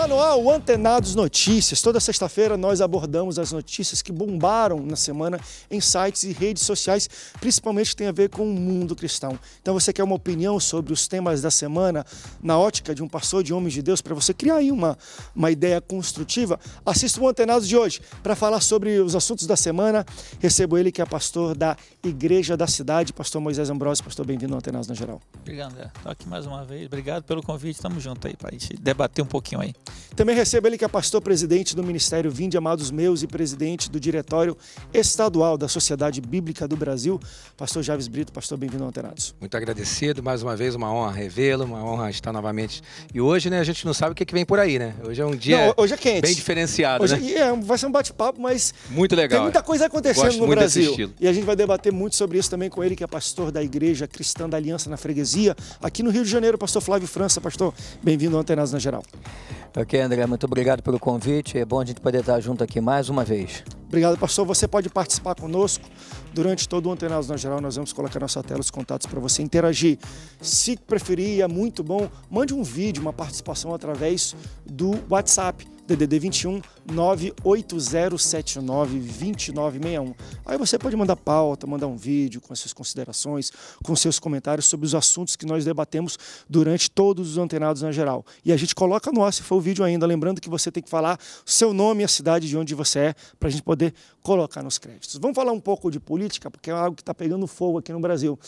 Está no ar o Antenados Notícias. Toda sexta-feira nós abordamos as notícias que bombaram na semana em sites e redes sociais, principalmente que tem a ver com o mundo cristão. Então você quer uma opinião sobre os temas da semana na ótica de um pastor de homens de Deus para você criar aí uma, uma ideia construtiva? Assista o Antenados de hoje para falar sobre os assuntos da semana. Recebo ele que é pastor da Igreja da Cidade, pastor Moisés Ambrosio. Pastor, bem-vindo ao Antenados na geral. Obrigado, André. Estou aqui mais uma vez. Obrigado pelo convite. Tamo junto aí para a gente debater um pouquinho aí. Também recebo ele que é pastor presidente do Ministério Vinde Amados Meus e presidente do Diretório Estadual da Sociedade Bíblica do Brasil, pastor Javes Brito. Pastor, bem-vindo ao Antenados. Muito agradecido, mais uma vez uma honra revê-lo, uma honra estar novamente. E hoje, né, a gente não sabe o que, é que vem por aí, né? Hoje é um dia não, hoje é quente. bem diferenciado, hoje, né? É, vai ser um bate-papo, mas muito legal. Tem muita é. coisa acontecendo Gosto no Brasil. E a gente vai debater muito sobre isso também com ele, que é pastor da Igreja Cristã da Aliança na Freguesia, aqui no Rio de Janeiro, pastor Flávio França. Pastor, bem-vindo ao Antenados na Geral. É, Ok, André, muito obrigado pelo convite. É bom a gente poder estar junto aqui mais uma vez. Obrigado, pastor. Você pode participar conosco. Durante todo o Antenados na Geral, nós vamos colocar na nossa tela os contatos para você interagir. Se preferir, é muito bom, mande um vídeo, uma participação através do WhatsApp. DDD 21 98079 2961. Aí você pode mandar pauta, mandar um vídeo com as suas considerações, com seus comentários sobre os assuntos que nós debatemos durante todos os antenados na geral. E a gente coloca no ar se for o vídeo ainda, lembrando que você tem que falar seu nome e a cidade de onde você é para a gente poder colocar nos créditos. Vamos falar um pouco de política, porque é algo que está pegando fogo aqui no Brasil.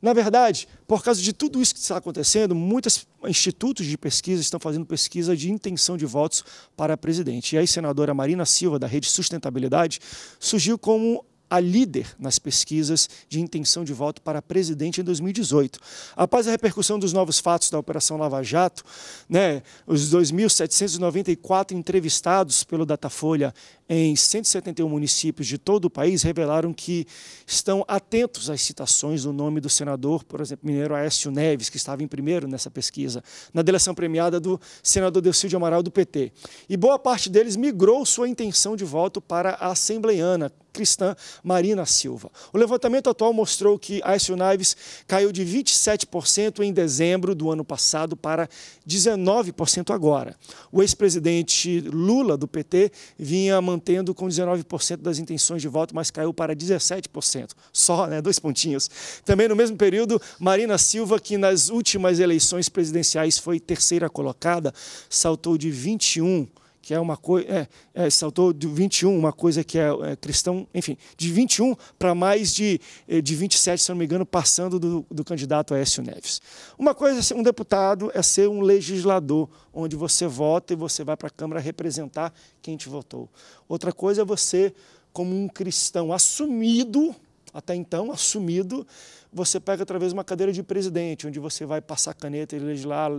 Na verdade, por causa de tudo isso que está acontecendo, muitos institutos de pesquisa estão fazendo pesquisa de intenção de votos para para presidente. E a senadora Marina Silva, da Rede Sustentabilidade, surgiu como a líder nas pesquisas de intenção de voto para presidente em 2018. Após a repercussão dos novos fatos da Operação Lava Jato, né, os 2.794 entrevistados pelo Datafolha em 171 municípios de todo o país revelaram que estão atentos às citações do nome do senador, por exemplo, mineiro Aécio Neves, que estava em primeiro nessa pesquisa, na delação premiada do senador Delcídio Amaral do PT. E boa parte deles migrou sua intenção de voto para a assembleiana, cristã Marina Silva. O levantamento atual mostrou que Aécio Neves caiu de 27% em dezembro do ano passado para 19% agora. O ex-presidente Lula, do PT, vinha mantendo mantendo com 19% das intenções de voto, mas caiu para 17%, só, né, dois pontinhos. Também no mesmo período, Marina Silva, que nas últimas eleições presidenciais foi terceira colocada, saltou de 21 que é uma coisa. É, é, saltou de 21, uma coisa que é, é cristão, enfim, de 21 para mais de, eh, de 27, se não me engano, passando do, do candidato Aécio Neves. Uma coisa é ser um deputado, é ser um legislador, onde você vota e você vai para a Câmara representar quem te votou. Outra coisa é você, como um cristão assumido, até então assumido, você pega através de uma cadeira de presidente, onde você vai passar caneta e legislar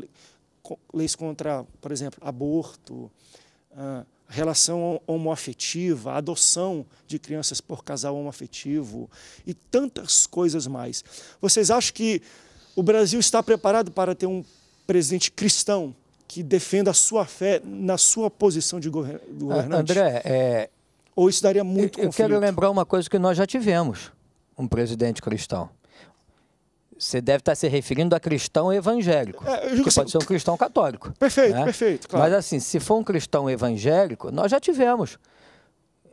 leis contra, por exemplo, aborto, relação homoafetiva, adoção de crianças por casal homoafetivo e tantas coisas mais. Vocês acham que o Brasil está preparado para ter um presidente cristão que defenda a sua fé na sua posição de ah, governante? André, é... ou isso daria muito conflito? Eu quero lembrar uma coisa que nós já tivemos, um presidente cristão. Você deve estar se referindo a cristão evangélico. É, que assim, pode ser um cristão católico. Perfeito, né? perfeito. Claro. Mas assim, se for um cristão evangélico, nós já tivemos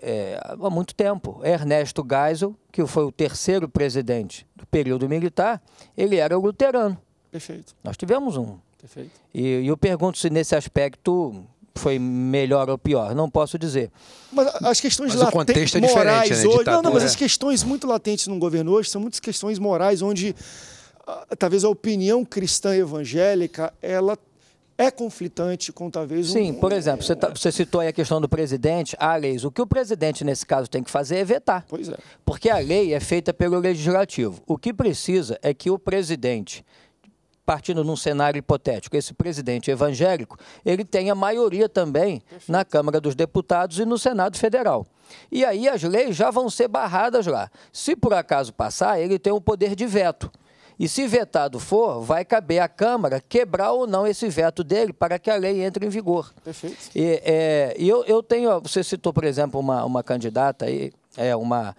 é, há muito tempo. Ernesto Geisel, que foi o terceiro presidente do período militar, ele era luterano. Perfeito. Nós tivemos um. Perfeito. E, e eu pergunto se nesse aspecto foi melhor ou pior, não posso dizer. Mas as questões Mas latentes é morais né, hoje, não, não, mas é. as questões muito latentes no governo hoje são muitas questões morais onde ah, talvez a opinião cristã evangélica, ela é conflitante com talvez um... Sim, por exemplo, você, tá, você, citou aí a questão do presidente, a lei. O que o presidente, nesse caso, tem que fazer é vetar. Pois é. Porque a lei é feita pelo legislativo. O que precisa é que o presidente, partindo num cenário hipotético, esse presidente evangélico, ele tenha maioria também Perfeito. na Câmara dos Deputados e no Senado Federal. E aí as leis já vão ser barradas lá. Se por acaso passar, ele tem o poder de veto. E se vetado for, vai caber à Câmara quebrar ou não esse veto dele para que a lei entre em vigor. Perfeito. E, é, eu, eu tenho, você citou, por exemplo, uma, uma candidata aí, é, uma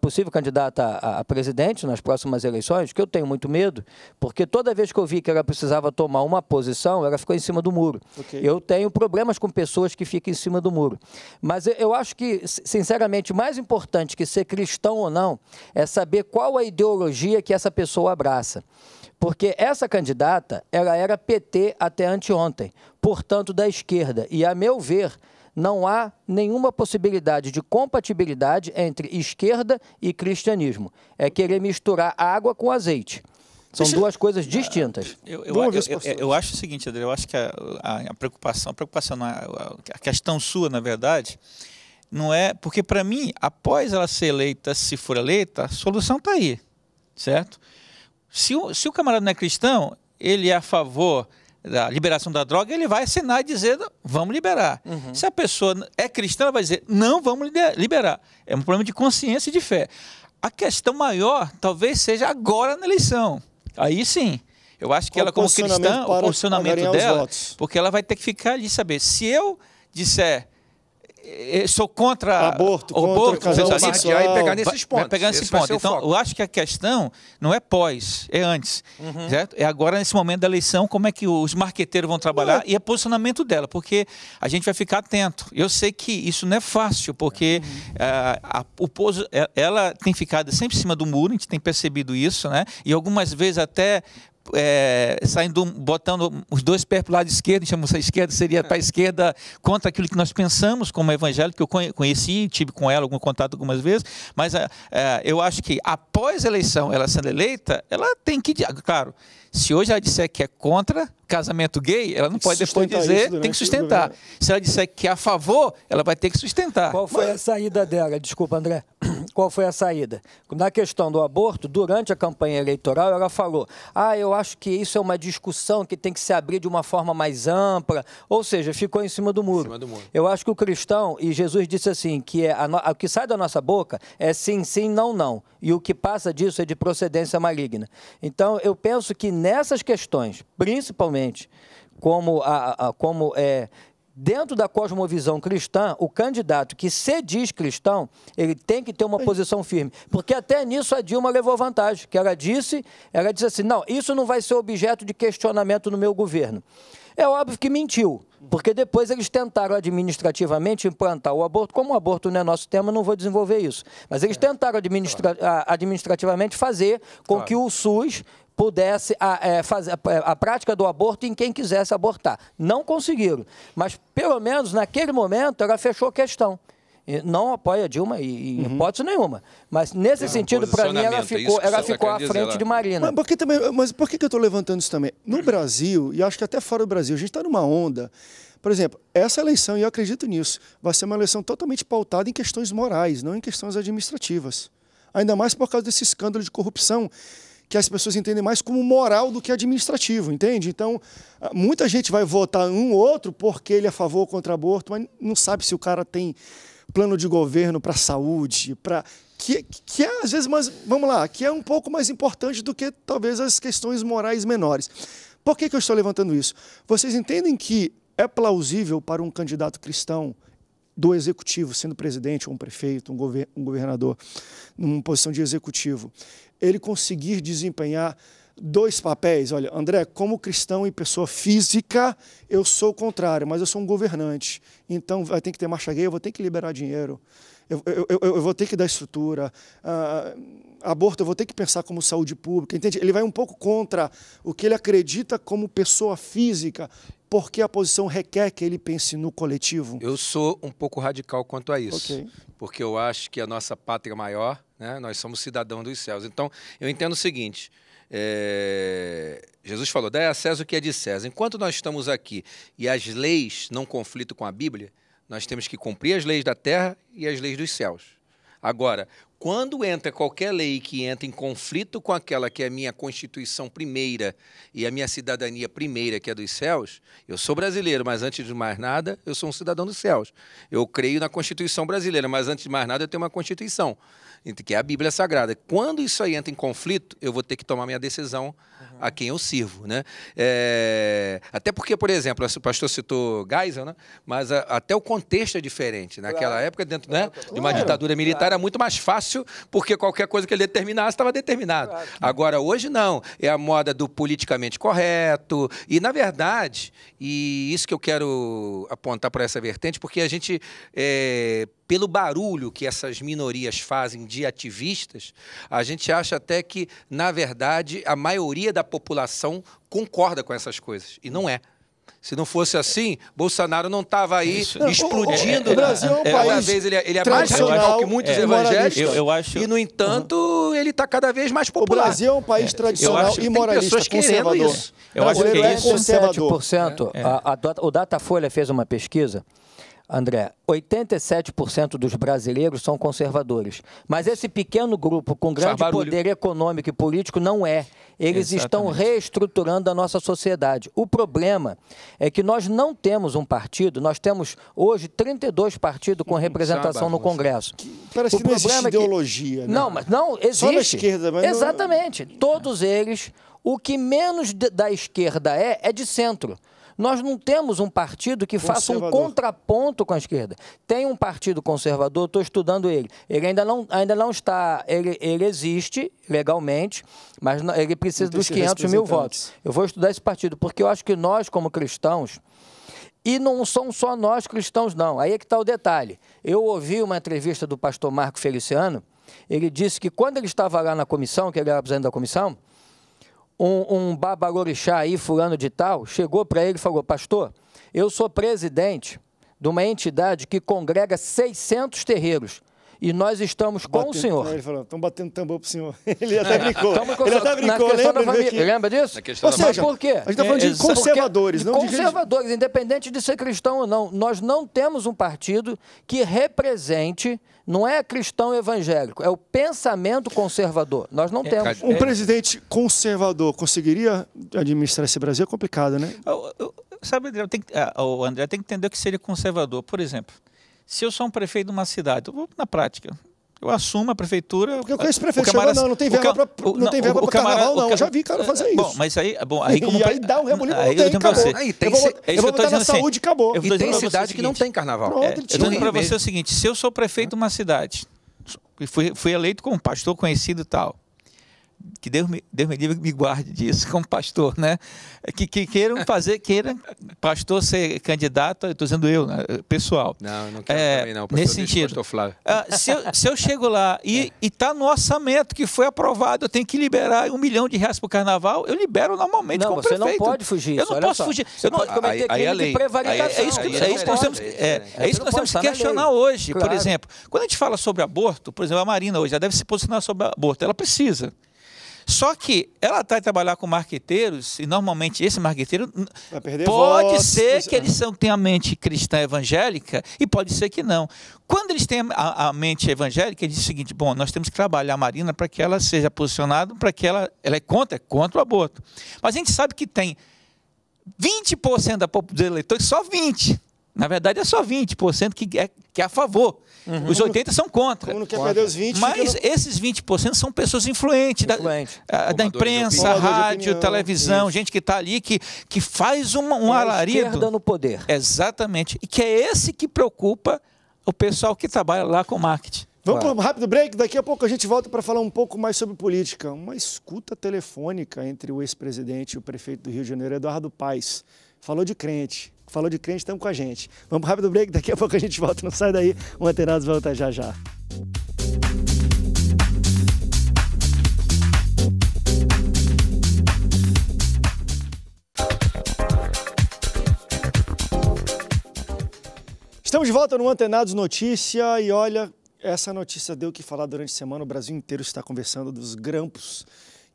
possível candidata a, a presidente nas próximas eleições, que eu tenho muito medo, porque toda vez que eu vi que ela precisava tomar uma posição, ela ficou em cima do muro. Okay. Eu tenho problemas com pessoas que ficam em cima do muro. Mas eu acho que, sinceramente, mais importante que ser cristão ou não é saber qual a ideologia que essa pessoa abraça porque essa candidata ela era PT até anteontem, portanto da esquerda. E a meu ver, não há nenhuma possibilidade de compatibilidade entre esquerda e cristianismo. É querer misturar água com azeite. São Deixa duas eu... coisas ah, distintas. Eu, eu, eu, acho o seguinte, André, eu acho que a, a, a preocupação, a preocupação, a, é, a questão sua, na verdade, não é. Porque, para mim, após ela ser eleita, se for eleita, a solução está aí. Certo? Se o, se o camarada não é cristão, ele é a favor da liberação da droga, ele vai assinar dizendo vamos liberar. Uhum. Se a pessoa é cristã, ela vai dizer não vamos liberar. É um problema de consciência e de fé. A questão maior talvez seja agora na eleição. Aí sim. Eu acho que Qual ela, como cristã, o posicionamento dela, porque ela vai ter que ficar ali saber. Se eu disser eu sou contra aborto, aborto contra sensualidade, e pegar nesses pontos. Pegar nesse ponto. Então, eu acho que a questão não é pós, é antes, uhum. certo? É agora nesse momento da eleição como é que os marqueteiros vão trabalhar uhum. e é posicionamento dela, porque a gente vai ficar atento. Eu sei que isso não é fácil, porque uhum. Eh, a, o eh, ela tem ficado sempre em cima do muro, a gente tem percebido isso, né? E algumas vezes até é, saindo, botando os dois pés para o lado esquerdo, chamamos a esquerda, seria para a esquerda contra aquilo que nós pensamos como evangélico, que eu conheci, tive com ela algum contato algumas vezes, mas é, é, eu acho que após a eleição, ela sendo eleita, ela tem que, claro, se hoje ela disser que é contra casamento gay, ela não pode depois dizer, tem que sustentar. Se ela disser que é a favor, ela vai ter que sustentar. Qual foi mas... a saída dela? Desculpa, André qual foi a saída. Na questão do aborto, durante a campanha eleitoral, ela falou: ah, eu acho que isso é uma discussão que tem que se abrir de uma forma mais ampla, ou seja, ficou em cima do muro. Cima do muro. Eu acho que o cristão, e Jesus disse assim, que é no... o que sai da nossa boca é sim, sim, não, não, e o que passa disso é de procedência maligna. Então, eu penso que nessas questões, principalmente, como, a, a como é, dentro da cosmovisão cristã, o candidato que se diz cristão, ele tem que ter uma posição firme. Porque até nisso a Dilma levou vantagem, que ela disse, ela disse assim, não, isso não vai ser objeto de questionamento no meu governo. É óbvio que mentiu, porque depois eles tentaram administrativamente implantar o aborto. Como o aborto não é nosso tema, não vou desenvolver isso. Mas eles é. tentaram administra administrativamente fazer com que o SUS pudesse a, ah, é, fazer a, é, a prática do aborto em quem quisesse abortar. Não conseguiram, mas pelo menos naquele momento ela fechou a questão não apoia Dilma em uhum. hipótese nenhuma. Mas nesse é, sentido, para mim, ela é ficou, ela ficou à frente ela... Né? de Marina. Mas por que, também, mas por que eu estou levantando isso também? No hum. Brasil, e acho que até fora do Brasil, a gente está numa onda. Por exemplo, essa eleição, e eu acredito nisso, vai ser uma eleição totalmente pautada em questões morais, não em questões administrativas. Ainda mais por causa desse escândalo de corrupção que as pessoas entendem mais como moral do que administrativo, entende? Então, ah, muita gente vai votar um ou outro porque ele é a favor ou contra aborto, mas não sabe se o cara tem plano de governo para saúde, para que, que é, às vezes, mas, vamos lá, que é um pouco mais importante do que talvez as questões morais menores. Por que, que eu estou levantando isso? Vocês entendem que é plausível para um candidato cristão do executivo, sendo presidente, ou um prefeito, um, governador, numa posição de executivo, ele conseguir desempenhar dois papéis. Olha, André, como cristão e pessoa física, eu sou o contrário, mas eu sou um governante. Então vai ter que ter marcha gay, eu vou ter que liberar dinheiro, eu, eu, eu, vou ter que dar estrutura, uh, aborto eu vou ter que pensar como saúde pública, entende? Ele vai um pouco contra o que ele acredita como pessoa física, porque a posição requer que ele pense no coletivo. Eu sou um pouco radical quanto a isso, okay. porque eu acho que a nossa pátria maior né? Nós somos cidadãos dos céus. Então, eu entendo o seguinte. É... Jesus falou: dá a César o que é de César. Enquanto nós estamos aqui e as leis não conflitam com a Bíblia, nós temos que cumprir as leis da terra e as leis dos céus. Agora, quando entra qualquer lei que entra em conflito com aquela que é a minha Constituição primeira e a minha cidadania primeira, que é dos céus, eu sou brasileiro, mas antes de mais nada, eu sou um cidadão dos céus. Eu creio na Constituição brasileira, mas antes de mais nada, eu tenho uma Constituição, que é a Bíblia Sagrada. Quando isso aí entra em conflito, eu vou ter que tomar minha decisão uhum. a quem eu sirvo. Né? É... Até porque, por exemplo, o pastor citou Geisel, né? mas a, até o contexto é diferente. Naquela claro. época, dentro né, claro. de uma ditadura militar, claro. era muito mais fácil fácil, porque qualquer coisa que ele determinasse estava determinado. Claro. Agora, hoje não. É a moda do politicamente correto. E, na verdade, e isso que eu quero apontar para essa vertente, porque a gente, é, pelo barulho que essas minorias fazem de ativistas, a gente acha até que, na verdade, a maioria da população concorda com essas coisas. E não é. Se não fosse assim, Bolsonaro não estava aí é Isso. explodindo. O, o, o Brasil é um é, país vez ele, é, ele é mais radical que muitos é, evangélicos. Eu, eu acho, e, no uhum. entanto, uhum. ele está cada vez mais popular. O Brasil é um país tradicional acho, e moralista, conservador. Isso. Eu acho que é conservador. 7%, o Datafolha fez uma pesquisa André, 87% dos brasileiros são conservadores. Mas esse pequeno grupo com grande poder econômico e político não é. Eles Exatamente. estão reestruturando a nossa sociedade. O problema é que nós não temos um partido, nós temos hoje 32 partidos com representação no Congresso. Parece o que não existe é ideologia, que... né? Não, mas não existe. Só na esquerda, mas Exatamente. Não... Todos eles, o que menos da esquerda é, é de centro. Nós não temos um partido que faça um contraponto com a esquerda. Tem um partido conservador, estou estudando ele. Ele ainda não, ainda não está. Ele, ele existe legalmente, mas não, ele precisa dos 500 mil votos. Eu vou estudar esse partido, porque eu acho que nós, como cristãos, e não são só nós cristãos, não. Aí é que está o detalhe. Eu ouvi uma entrevista do pastor Marco Feliciano. Ele disse que quando ele estava lá na comissão, que ele era presidente da comissão, um, um babalorixá aí, fulano de tal, chegou para ele e falou, pastor, eu sou presidente de uma entidade que congrega 600 terreiros e nós estamos com batendo, o Senhor. Ele falou, estão batendo tambor para o Senhor. Ele até brincou. ele até brincou, lembra, família, lembra disso? Ou seja, por quê? A gente está falando de é, conservadores. não conservadores, de... independente de ser cristão ou não. Nós não temos um partido que represente não é cristão evangélico, é o pensamento conservador. Nós não é, temos. Um presidente conservador conseguiria administrar esse Brasil? É complicado, né? Sabe, André, tem, o ah, André tem que entender o que seria conservador. Por exemplo, se eu sou um prefeito de uma cidade, eu vou na prática. Eu assumo a prefeitura. Porque eu conheço prefeito o chegou, não, não tem verba para não, não tem verba o carnaval, não. O, eu já vi cara fazer isso. Bom, mas aí, bom, aí como e aí dá um rebuliço, aí, tem, acabou. Você, aí, tem, eu vou, é eu vou botar na assim, saúde, assim, Eu E tem cidade que não tem carnaval. É, Pronto, é, eu estou dizendo para você o seguinte, se eu sou prefeito de uma cidade, fui, fui eleito como pastor conhecido e tal, que Deus me, Deus me livre me guarde disso como pastor, né? Que, que queiram fazer, queiram pastor ser candidato, estou dizendo eu, né? pessoal. Não, não quero é, também não. Pastor, nesse sentido. Flávio. Uh, se, eu, se eu chego lá e é. está no orçamento que foi aprovado, eu tenho que liberar um milhão de reais para o carnaval, eu libero normalmente não, como você prefeito. Não, pode fugir. Eu não posso só. fugir. Você eu não cometer aí, crime é aí, de prevaricação. É que, é isso que nós é, é isso que nós temos que questionar hoje, claro. por exemplo. Quando a gente fala sobre aborto, por exemplo, a Marina hoje, já deve se posicionar sobre aborto. Ela precisa. Só que ela está a trabalhar com marqueteiros, e normalmente esse marqueteiro pode votos, ser que é. eles são, tenham a mente cristã evangélica, e pode ser que não. Quando eles têm a, a mente evangélica, eles dizem o seguinte: bom, nós temos que trabalhar a Marina para que ela seja posicionada, para que ela, ela é contra, é contra o aborto. Mas a gente sabe que tem 20% da, dos eleitores, só 20%. Na verdade, é só 20% que é que é a favor. Uhum. Os 80 são contra. Como não quer contra. perder os 20, Mas esses 20% são pessoas influentes da, da imprensa, rádio, opinião, televisão, isso. gente que está ali que, que faz um, um é alarido. Esquerda no poder. Exatamente. E que é esse que preocupa o pessoal que trabalha lá com marketing. Vamos para um rápido break, daqui a pouco a gente volta para falar um pouco mais sobre política. Uma escuta telefônica entre o ex-presidente e o prefeito do Rio de Janeiro, Eduardo Paes. Falou de crente, Falou de crente, estamos com a gente. Vamos para rápido break, daqui a pouco a gente volta. Não sai daí, o Antenados volta já já. Estamos de volta no Antenados Notícia e olha, essa notícia deu o que falar durante a semana. O Brasil inteiro está conversando dos grampos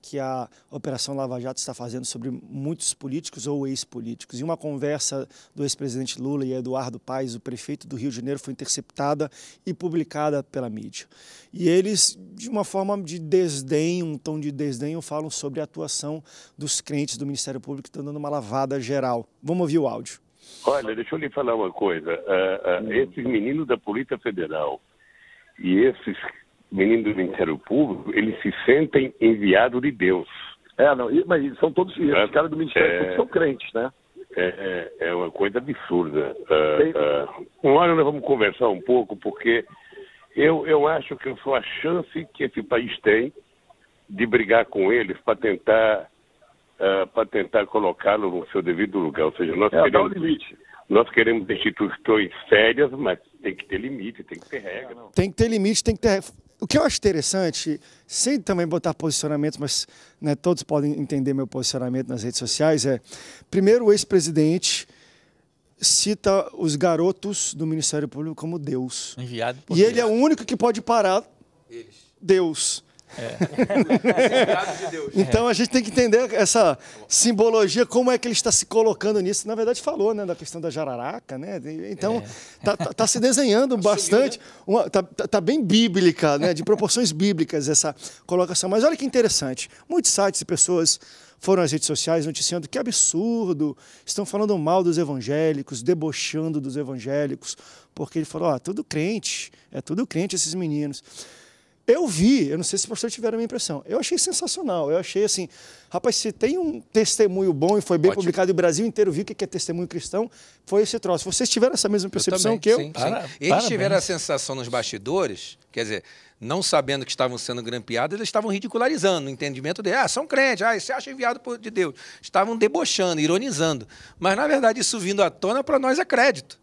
que a Operação Lava Jato está fazendo sobre muitos políticos ou ex-políticos. E uma conversa do ex-presidente Lula e Eduardo Paes, o prefeito do Rio de Janeiro, foi interceptada e publicada pela mídia. E eles, de uma forma de desdém, um tom de desdém, falam sobre a atuação dos crentes do Ministério Público, estão dando uma lavada geral. Vamos ouvir o áudio. Olha, deixa eu lhe falar uma coisa. Uh, uh, esses meninos da Polícia Federal e esses menino do Ministério Público, eles se sentem enviados de Deus. É, não, mas são todos os é, né? caras do Ministério é, Público são crentes, né? É, é, é uma coisa absurda. Uh, uh, uma hora nós vamos conversar um pouco, porque eu, eu acho que eu sou a chance que esse país tem de brigar com eles para tentar uh, ah, para tentar colocá-lo no seu devido lugar. Ou seja, nós é, queremos limite. Nós queremos instituições sérias, mas tem que ter limite, tem que ter regra. Tem que ter limite, tem que ter o que eu acho interessante, sem também botar posicionamentos, mas né, todos podem entender meu posicionamento nas redes sociais, é, primeiro, o ex-presidente cita os garotos do Ministério Público como Deus. Enviado por E Deus. ele é o único que pode parar Eles. Deus. É. então a gente tem que entender essa simbologia, como é que ele está se colocando nisso. Na verdade, falou né, da questão da jararaca, né? Então está é. tá, tá se desenhando bastante, está né? tá bem bíblica, né? De proporções bíblicas essa colocação. Mas olha que interessante, muitos sites e pessoas foram às redes sociais noticiando que absurdo, estão falando mal dos evangélicos, debochando dos evangélicos, porque ele falou, ah, tudo crente, é tudo crente esses meninos. Eu vi, eu não sei se vocês tiveram a minha impressão, eu achei sensacional. Eu achei assim, rapaz, se tem um testemunho bom e foi bem Ótimo. publicado e o Brasil inteiro viu o que é testemunho cristão, foi esse troço. Vocês tiveram essa mesma percepção eu também, que eu? Sim, Para, sim. Eles tiveram a sensação nos bastidores, quer dizer, não sabendo que estavam sendo grampeados, eles estavam ridicularizando o entendimento dele. Ah, são crentes, ah, você acha enviado por, de Deus. Estavam debochando, ironizando. Mas, na verdade, isso vindo à tona, para nós é crédito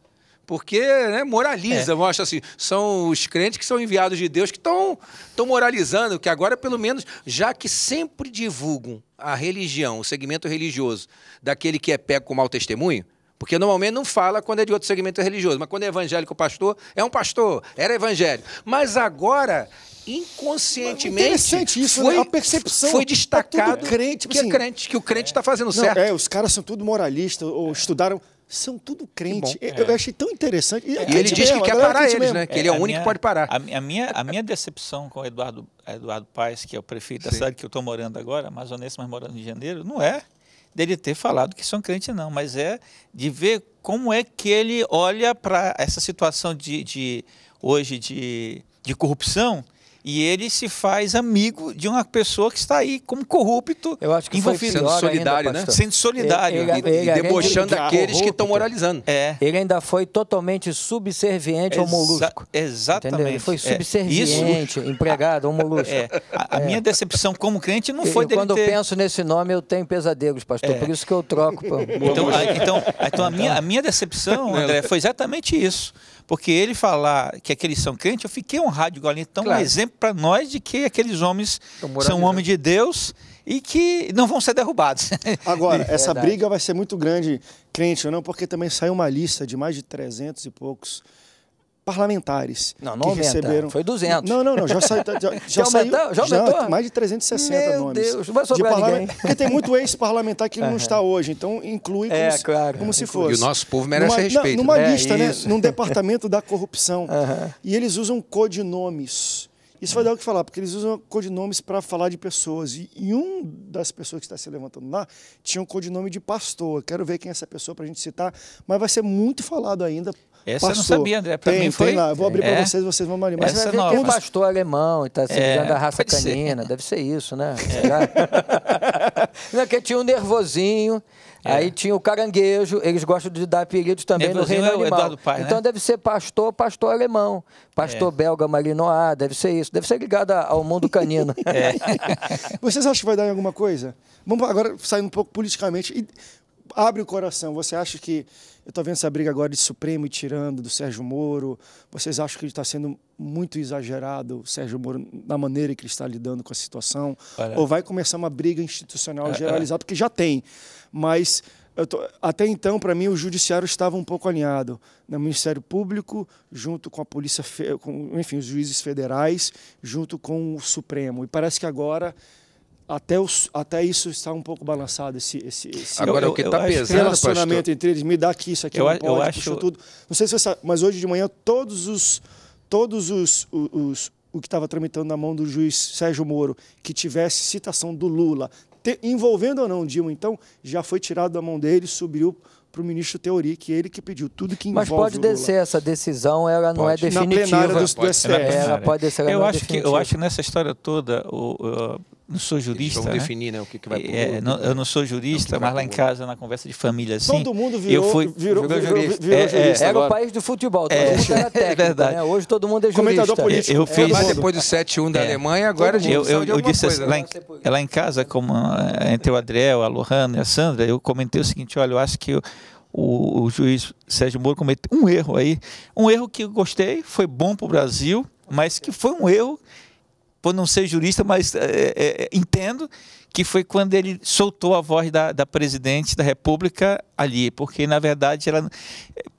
porque né, moraliza, é. mostra assim, são os crentes que são enviados de Deus que estão moralizando, que agora pelo menos, já que sempre divulgam a religião, o segmento religioso daquele que é pego com mau testemunho, porque normalmente não fala quando é de outro segmento religioso, mas quando é evangélico pastor, é um pastor, era evangélico. Mas agora inconscientemente Interessante isso, né? foi né? a percepção foi é destacado tá crente, tipo que é assim, é crente que o crente está é. Tá fazendo não, certo. É, os caras são tudo moralistas ou é. estudaram são tudo crente. eu, é. achei tão interessante. E, é, ele diz né? mesmo, que quer parar eles, mesmo. né? Que é, ele é o é, único minha, que pode parar. A, a, minha, a minha decepção com o Eduardo, Eduardo Paes, que é o prefeito Sim. da cidade que eu estou morando agora, amazonense, mas morando em janeiro, não é dele ter falado que são crente, não, mas é de ver como é que ele olha para essa situação de, de hoje de, de corrupção e ele se faz amigo de uma pessoa que está aí como corrupto, eu acho que envolvido. Sendo solidário, ainda, né? Sendo solidário. Ele, ele, ele, e debochando aqueles que estão moralizando. É. Ele ainda foi totalmente subserviente Exa ao molusco. Exatamente. Entendeu? Ele foi é. subserviente, é. empregado ao molusco. É. A, a minha é. decepção como crente não foi dele Quando ter... eu penso nesse nome, eu tenho pesadelos, pastor. É. Por isso que eu troco. Pra... Então, a, então, então, a, minha, a minha decepção, André, foi exatamente isso. Porque ele falar que aqueles são crentes, eu fiquei honrado igual. Então, claro. um exemplo para nós de que aqueles homens são homens de Deus e que não vão ser derrubados. Agora, é essa briga vai ser muito grande, crente ou não, porque também saiu uma lista de mais de 300 e poucos parlamentares. Não, não que aumenta. Receberam... Foi 200. Não, não, não. Já, já, já, já saiu. Aumentou? Já aumentou? Já, mais de 360 Meu nomes. Meu Deus, não vai sobrar de ninguém. Porque tem muito ex-parlamentar que não está hoje. Então, inclui é, como, é, se, claro. como se fosse. E o nosso povo merece numa, respeito. Numa né? É lista, né? Num departamento da corrupção. E eles usam codinomes. Isso vai dar o que falar, porque eles usam codinomes para falar de pessoas. E, e um das pessoas que está se levantando lá tinha um codinome de pastor. Quero ver quem é essa pessoa para a gente citar, mas vai ser muito falado ainda essa eu não sabia, André. tem, mim foi. Tem lá. Eu vou abrir é. para vocês, vocês vão me animar. Mas Essa vai é ver um pastor alemão e se ligando é, a raça canina. Ser. Deve ser isso, né? É. que tinha um nervosinho. É. Aí tinha o caranguejo, eles gostam de dar apelidos também no é reino é animal. Pai, né? então né? deve ser pastor, pastor alemão, pastor é. belga malinois, deve ser isso. Deve ser ligado ao mundo canino. É. Vocês acham que vai dar em alguma coisa? Vamos agora saindo um pouco politicamente. E abre o coração. Você acha que eu estou vendo essa briga agora de Supremo e tirando, do Sérgio Moro. Vocês acham que ele está sendo muito exagerado, o Sérgio Moro, na maneira que ele está lidando com a situação? Olha. Ou vai começar uma briga institucional é, é. generalizada, é. porque já tem. Mas tô, até então, para mim, o judiciário estava um pouco alinhado. No né? Ministério Público, junto com a Polícia, com, enfim, os juízes federais, junto com o Supremo. E parece que agora até, os, até isso está um pouco balançado esse, esse, esse agora eu, o que está pesando relacionamento pastor. entre eles me dá que isso aqui eu, não pode, eu acho tudo não sei se você sabe, mas hoje de manhã todos os todos os, os, os o que estava tramitando na mão do juiz Sérgio Moro que tivesse citação do Lula te, envolvendo ou não Dilma então já foi tirado da mão dele subiu para o ministro Teori, que ele que pediu tudo que envolve Mas pode descer essa decisão, ela não é pode. é definitiva. Na plenária do, do STF. Ela pode descer, ela eu é acho é que Eu acho que nessa história toda, o, uh, não sou jurista. Eles né? definir né, o que, que vai por, é, não, Eu não sou é jurista, mas lá em casa, na conversa de família, assim. Todo mundo virou, eu fui, virou, virou, virou jurista. Virou, é, é jurista. É, era o país do futebol. Todo é, era técnico, né? verdade. Né? Hoje todo mundo é jurista. Comentador político. Eu fiz, mas depois do 7-1 da Alemanha, agora a gente Eu, eu, eu disse assim, coisa, né? lá, em, lá em casa, como, entre o Adriel, a Lohana e a Sandra, eu comentei o seguinte: olha, eu acho que. Eu, o, o, juiz Sérgio Moro cometeu um erro aí. Um erro que eu gostei, foi bom para o Brasil, mas que foi um erro por não ser jurista, mas é, é, é, entendo que foi quando ele soltou a voz da, da presidente da República ali, porque na verdade ela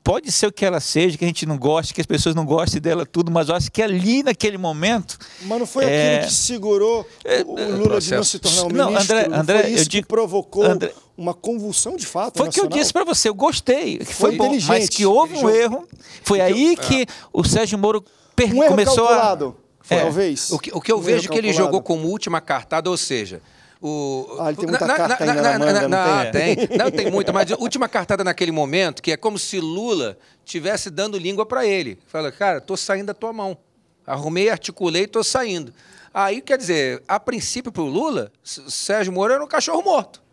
pode ser o que ela seja, que a gente não goste, que as pessoas não gostem dela tudo, mas eu acho que ali naquele momento, mas não foi é, aquilo que segurou é, o Lula processo. de não se tornar um não, ministro, André, André, não foi isso eu digo, que provocou André, uma convulsão de fato. Foi o que eu disse para você, eu gostei, foi, foi bom, mas que houve um erro, foi aí que ah. o Sérgio Moro per... um começou calculado. a foi. Talvez. É, o que, o que eu vejo que ele jogou como última cartada, ou seja, o... Ah, ele tem muita na, carta na, ainda na, na manga, não, não tem? Ah, tem. Não, tem muita, mas última cartada naquele momento, que é como se Lula tivesse dando língua para ele. Fala, cara, tô saindo da tua mão. Arrumei, articulei, tô saindo. Aí, quer dizer, a princípio para o Lula, Sérgio Moro era um cachorro morto.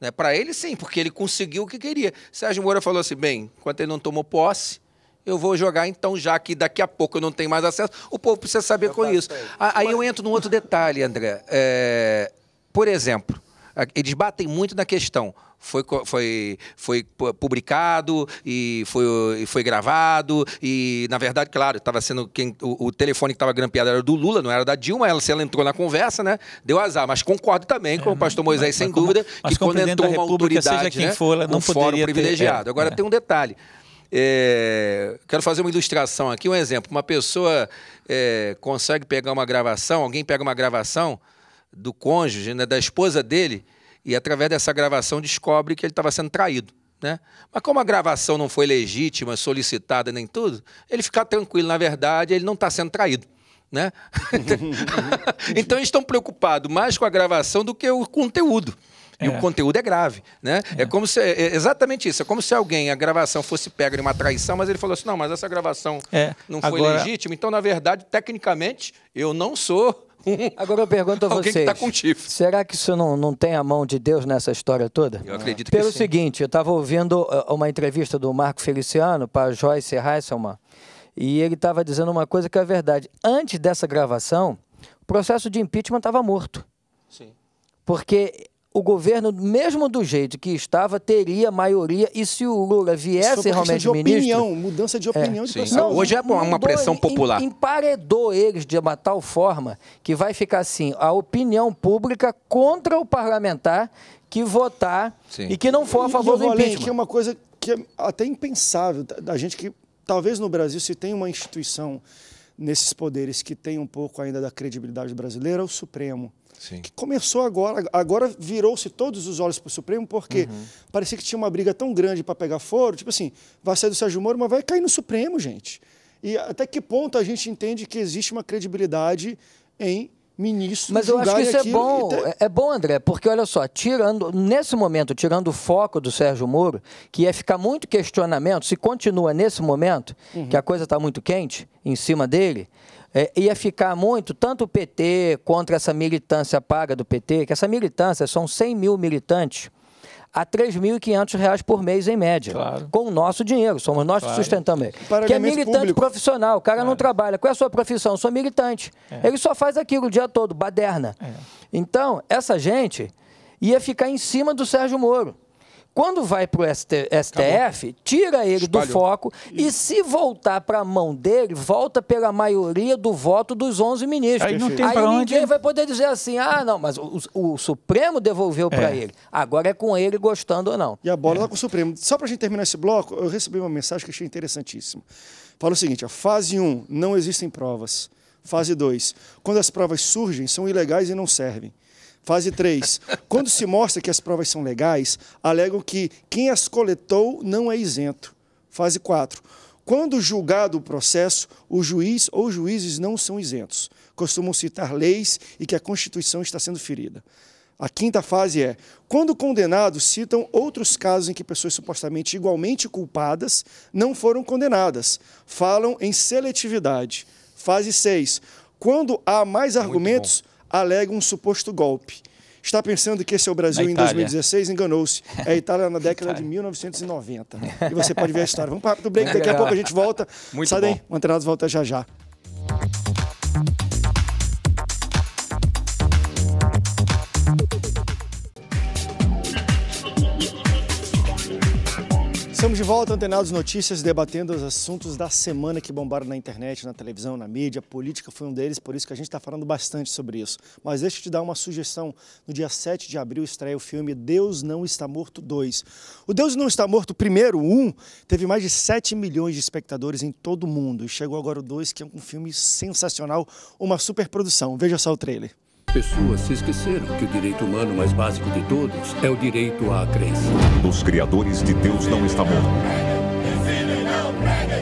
Né? Para ele, sim, porque ele conseguiu o que queria. Sérgio Moro falou assim, bem, enquanto ele não tomou posse, eu vou jogar então, já que daqui a pouco eu não tenho mais acesso. O povo precisa saber eu com isso. Aí. aí eu entro num outro detalhe, André. É, por exemplo, eles batem muito na questão. Foi, foi, foi publicado e foi, foi gravado. E, na verdade, claro, estava sendo quem. O, o telefone que estava grampeado era do Lula, não era da Dilma. Ela, se ela entrou na conversa, né? Deu azar. Mas concordo também com é, o pastor Moisés, mas, sem mas, dúvida, mas, que quando entrou uma autoridade, seja quem né, for, não um fórum privilegiado. Ter, é, Agora é. tem um detalhe. É, quero fazer uma ilustração aqui, um exemplo. Uma pessoa é, consegue pegar uma gravação, alguém pega uma gravação do cônjuge, né, da esposa dele, e através dessa gravação descobre que ele estava sendo traído. Né? Mas como a gravação não foi legítima, solicitada nem tudo, ele fica tranquilo, na verdade, ele não está sendo traído. Né? Então, então eles estão preocupados mais com a gravação do que o conteúdo. E o é. conteúdo é grave, né? É, é. como se é, é exatamente isso. É como se alguém a gravação fosse pega em uma traição, mas ele falou assim: "Não, mas essa gravação não foi Agora... legítima". Então, na verdade, tecnicamente, eu não sou Agora eu pergunto a vocês. que tá com Será que isso não, não tem a mão de Deus nessa história toda? Eu acredito Pelo que sim. seguinte, eu estava ouvindo eh, uma entrevista do Marco Feliciano para Joyce Heisselman, e ele estava dizendo uma coisa que é verdade. Antes dessa gravação, o processo de impeachment estava morto. Sim. Porque o governo, mesmo do jeito que estava, teria maioria e se o Lula viesse é realmente de ministro... opinião, mudança de é. opinião. É, de não, Hoje é uma pressão popular. Emparedou eles de uma tal forma que vai ficar assim, a opinião pública contra o parlamentar que votar sim. e que não for a favor e, do impeachment. Além, que é uma coisa que é até impensável, da gente que talvez no Brasil se tem uma instituição nesses poderes que tem um pouco ainda da credibilidade brasileira, é o Supremo. Sim. Que começou agora, agora virou-se todos os olhos para o Supremo, porque uhum. parecia que tinha uma briga tão grande para pegar foro, tipo assim, vai sair do Sérgio Moro, mas vai cair no Supremo, gente. E até que ponto a gente entende que existe uma credibilidade em ministros. Mas eu acho que isso é bom, ter... é bom, André, porque olha só, tirando nesse momento, tirando o foco do Sérgio Moro, que ia ficar muito questionamento, se continua nesse momento, uhum. que a coisa está muito quente em cima dele, é, ia ficar muito, tanto o PT contra essa militância paga do PT, que essa militância são 100 mil militantes a R$ 3.500 por mês em média. Claro. Com o nosso dinheiro, somos nós claro. que sustentamos ele. Que é militante público. profissional, o cara claro. não é. trabalha. Qual é a sua profissão? Eu sou militante. É. Ele só faz aquilo o dia todo, baderna. É. Então, essa gente ia ficar em cima do Sérgio Moro. Quando vai para o STF, Acabou. tira ele Espalhou. do foco e se voltar para a mão dele, volta pela maioria do voto dos 11 ministros. Aí, não tem Aí ninguém onde... vai poder dizer assim, ah, não, mas o, o Supremo devolveu é. para ele. Agora é com ele gostando ou não. E a bola é. Tá com o Supremo. Só para a gente terminar esse bloco, eu recebi uma mensagem que achei interessantíssima. Fala o seguinte, a fase 1, não existem provas. Fase 2, quando as provas surgem, são ilegais e não servem. Fase 3. Quando se mostra que as provas são legais, alegam que quem as coletou não é isento. Fase 4. Quando julgado o processo, o juiz ou juízes não são isentos. Costumam citar leis e que a Constituição está sendo ferida. A quinta fase é: quando condenados citam outros casos em que pessoas supostamente igualmente culpadas não foram condenadas. Falam em seletividade. Fase 6. Quando há mais é Muito argumentos, bom alega um suposto golpe. Está pensando que esse é o Brasil em 2016? Enganou-se. É a Itália na década de 1990. E você pode ver a história. Vamos para o break, daqui a pouco a gente volta. Muito Sai bom. daí, o Antenados volta já já. Estamos de volta, antenados notícias, debatendo os assuntos da semana que bombaram na internet, na televisão, na mídia. A política foi um deles, por isso que a gente está falando bastante sobre isso. Mas deixa eu te dar uma sugestão. No dia 7 de abril estreia o filme Deus Não Está Morto 2. O Deus Não Está Morto, primeiro, um, teve mais de 7 milhões de espectadores em todo o mundo. E chegou agora o 2, que é um filme sensacional, uma superprodução. Veja só o trailer pessoas se esqueceram que o direito humano mais básico de todos é o direito à crença. Os criadores de Deus não está morto.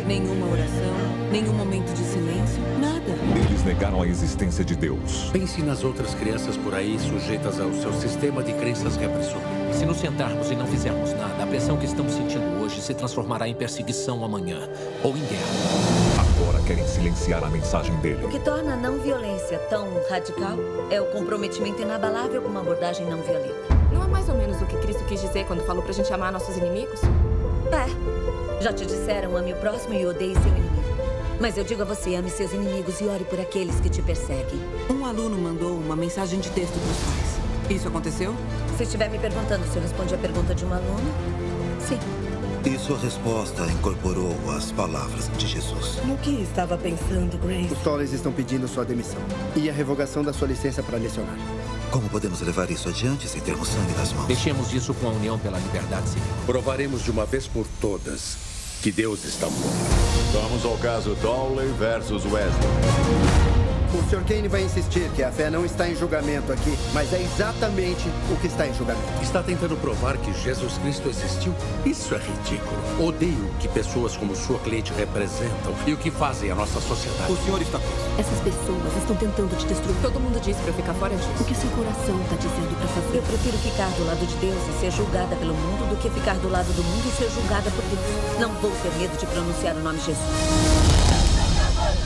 Nenhuma oração, nenhum momento de silêncio, nada. Eles negaram a existência de Deus. Pense nas outras crianças por aí sujeitas ao seu sistema de crenças repressoras. Se nos sentarmos e não fizermos nada, a pressão que estamos sentindo hoje se transformará em perseguição amanhã ou em guerra agora querem silenciar a mensagem dele. O que torna a não violência tão radical é o comprometimento inabalável com uma abordagem não violenta. Não é mais ou menos o que Cristo quis dizer quando falou pra gente amar nossos inimigos? É. Já te disseram, ame o próximo e odeie seu inimigo. Mas eu digo a você, ame seus inimigos e ore por aqueles que te perseguem. Um aluno mandou uma mensagem de texto para os pais. Isso aconteceu? Se estiver me perguntando se eu respondi a pergunta de um aluno, sim. E sua resposta incorporou as palavras de Jesus. No que estava pensando, Grace? Os Tollers estão pedindo sua demissão e a revogação da sua licença para lecionar. Como podemos levar isso adiante sem termos sangue nas mãos? Deixemos isso com a União pela Liberdade Civil. Provaremos de uma vez por todas que Deus está morto. Vamos ao caso Dowley versus Wesley. O Sr. Kane vai insistir que a fé não está em julgamento aqui, mas é exatamente o que está em julgamento. Está tentando provar que Jesus Cristo existiu? Isso é ridículo. Odeio que pessoas como sua cliente representam e o que fazem a nossa sociedade. O senhor está preso. Essas pessoas estão tentando te destruir. Todo mundo disse para eu ficar fora disso. O que seu coração está dizendo para fazer? Eu prefiro ficar do lado de Deus e ser julgada pelo mundo do que ficar do lado do mundo e ser julgada por Deus. Não vou ter medo de pronunciar o nome Jesus.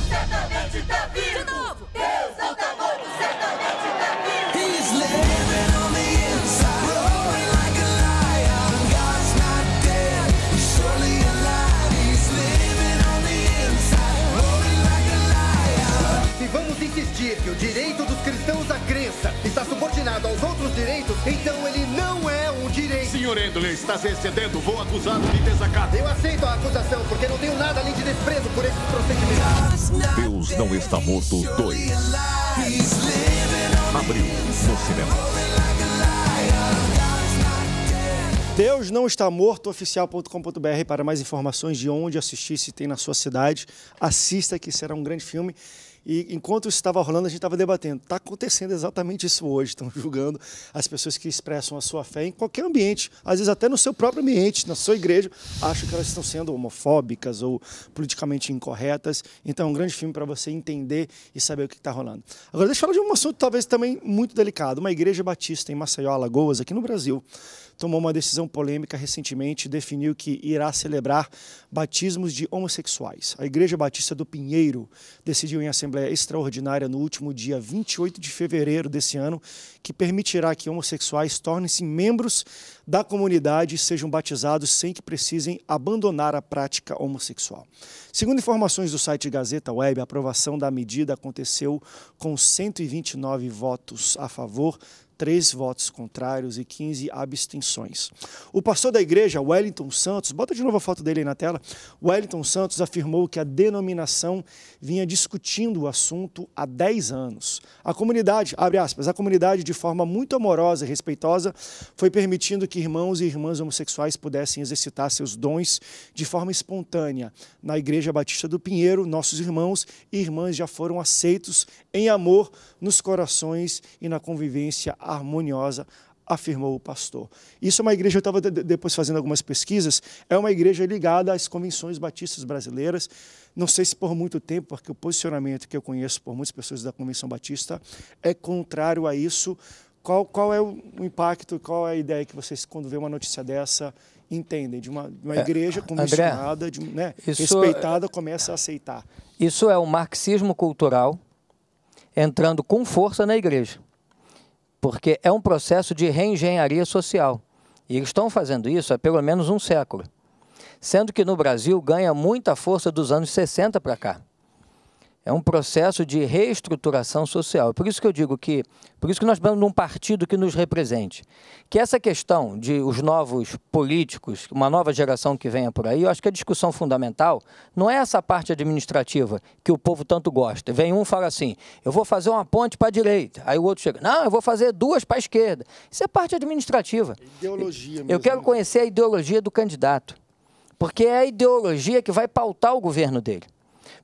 Satanás está vivo. dizer que o direito dos cristãos à crença está subordinado aos outros direitos, então ele não é um direito. Senhor Endler está se excedendo. Vou acusá-lo de desacato. Eu aceito a acusação, porque não tenho nada além de desprezo por esses procedimentos. Deus não está morto 2. Abril no cinema. Deus não está morto oficial.com.br para mais informações de onde assistir, se tem na sua cidade. Assista que será um grande filme e enquanto isso estava rolando, a gente estava debatendo. Está acontecendo exatamente isso hoje. Estão julgando as pessoas que expressam a sua fé em qualquer ambiente. Às vezes até no seu próprio ambiente, na sua igreja, acham que elas estão sendo homofóbicas ou politicamente incorretas. Então é um grande filme para você entender e saber o que está rolando. Agora, deixa eu falar de um assunto talvez também muito delicado. Uma igreja batista em Maceió, Alagoas, aqui no Brasil tomou uma decisão polêmica recentemente e definiu que irá celebrar batismos de homossexuais. A Igreja Batista do Pinheiro decidiu em assembleia extraordinária no último dia 28 de fevereiro desse ano que permitirá que homossexuais tornem-se membros da comunidade e sejam batizados sem que precisem abandonar a prática homossexual. Segundo informações do site Gazeta Web, a aprovação da medida aconteceu com 129 votos a favor, três votos contrários e 15 abstenções. O pastor da igreja, Wellington Santos, bota de novo a foto dele aí na tela. Wellington Santos afirmou que a denominação vinha discutindo o assunto há 10 anos. A comunidade, abre aspas, a comunidade de forma muito amorosa e respeitosa foi permitindo que irmãos e irmãs homossexuais pudessem exercitar seus dons de forma espontânea. Na Igreja Batista do Pinheiro, nossos irmãos e irmãs já foram aceitos em amor nos corações e na convivência harmoniosa, afirmou o pastor. Isso é uma igreja, eu estava de, depois fazendo algumas pesquisas, é uma igreja ligada às convenções batistas brasileiras. Não sei se por muito tempo, porque o posicionamento que eu conheço por muitas pessoas da Convenção Batista é contrário a isso. Qual, qual é o impacto, qual é a ideia que vocês, quando vê uma notícia dessa, entendem? De uma, de uma é, igreja convencionada, de, né, isso, respeitada, começa a aceitar. Isso é o marxismo cultural entrando com força na igreja porque é um processo de reengenharia social. E eles estão fazendo isso há pelo menos um século. Sendo que no Brasil ganha muita força dos anos 60 para cá. É um processo de reestruturação social. Por isso que eu digo que, por isso que nós precisamos de um partido que nos represente. Que essa questão de os novos políticos, uma nova geração que venha por aí, eu acho que a é discussão fundamental não é essa parte administrativa que o povo tanto gosta. Vem um fala assim: "Eu vou fazer uma ponte para a direita". Aí o outro chega: "Não, eu vou fazer duas para a esquerda". Isso é parte administrativa. É ideologia mesmo. Eu quero né? conhecer a ideologia do candidato. Porque é a ideologia que vai pautar o governo dele.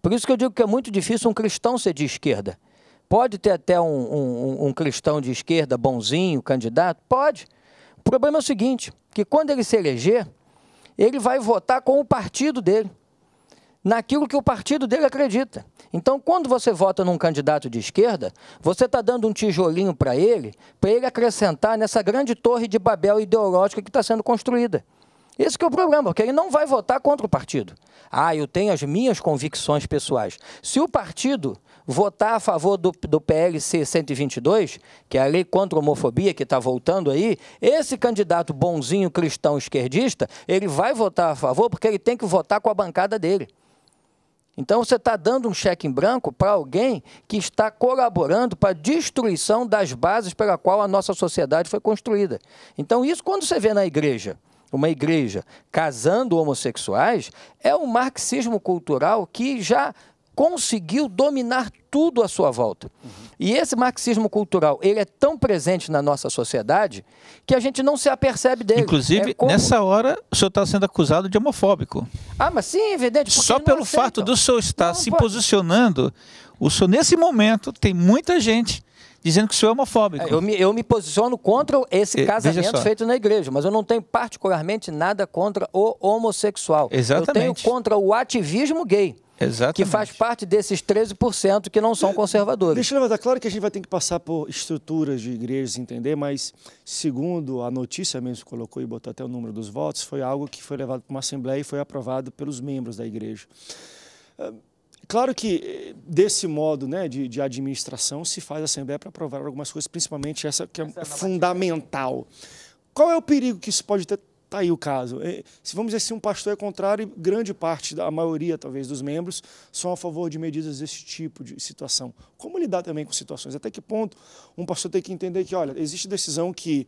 Por isso que eu digo que é muito difícil um cristão ser de esquerda. Pode ter até um, um, um cristão de esquerda bonzinho, candidato? Pode. O problema é o seguinte: que quando ele se eleger, ele vai votar com o partido dele, naquilo que o partido dele acredita. Então, quando você vota num candidato de esquerda, você está dando um tijolinho para ele, para ele acrescentar nessa grande torre de Babel ideológica que está sendo construída. Esse é o problema, porque ele não vai votar contra o partido. Ah, eu tenho as minhas convicções pessoais. Se o partido votar a favor do, do PLC 122, que é a lei contra a homofobia que está voltando aí, esse candidato bonzinho cristão esquerdista, ele vai votar a favor porque ele tem que votar com a bancada dele. Então você está dando um cheque em branco para alguém que está colaborando para a destruição das bases pela qual a nossa sociedade foi construída. Então, isso quando você vê na igreja uma igreja casando homossexuais é um marxismo cultural que já conseguiu dominar tudo à sua volta. Uhum. E esse marxismo cultural, ele é tão presente na nossa sociedade que a gente não se apercebe dele. Inclusive, é como... nessa hora, o senhor está sendo acusado de homofóbico. Ah, mas sim, evidente. Só pelo aceitam. fato do senhor estar não, se pode... posicionando, o senhor, nesse momento, tem muita gente dizendo que o senhor é homofóbico. É, eu me, eu me posiciono contra esse casamento feito na igreja, mas eu não tenho particularmente nada contra o homossexual. Exatamente. Eu tenho contra o ativismo gay. Exatamente. Que faz parte desses 13% que não são é, conservadores. Deixa eu levantar, claro que a gente vai ter que passar por estruturas de igrejas entender, mas segundo a notícia mesmo que colocou e botou até o número dos votos, foi algo que foi levado para uma assembleia e foi aprovado pelos membros da igreja. Ah, Claro que eh, desse modo né, de, de administração se faz a Assembleia para aprovar algumas coisas, principalmente essa que é essa é fundamental. Qual é o perigo que isso pode ter? Está aí o caso. Eh, se vamos dizer assim, um pastor é contrário, grande parte, a maioria talvez dos membros, são a favor de medidas desse tipo de situação. Como lidar também com situações? Até que ponto um pastor tem que entender que, olha, existe decisão que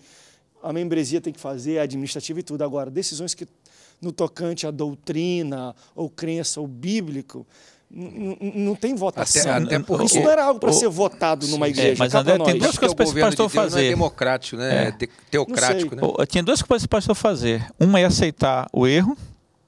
a membresia tem que fazer, administrativa e tudo. Agora, decisões que no tocante à doutrina, ou crença, ou bíblico, não tem votação. Até, até porque, isso não era algo para ser votado numa é, igreja. É, mas André, tem duas coisas para esse pastor de é fazer. Não é democrático, né? É. teocrático, né? Tinha duas coisas para esse pastor fazer. Uma é aceitar o erro,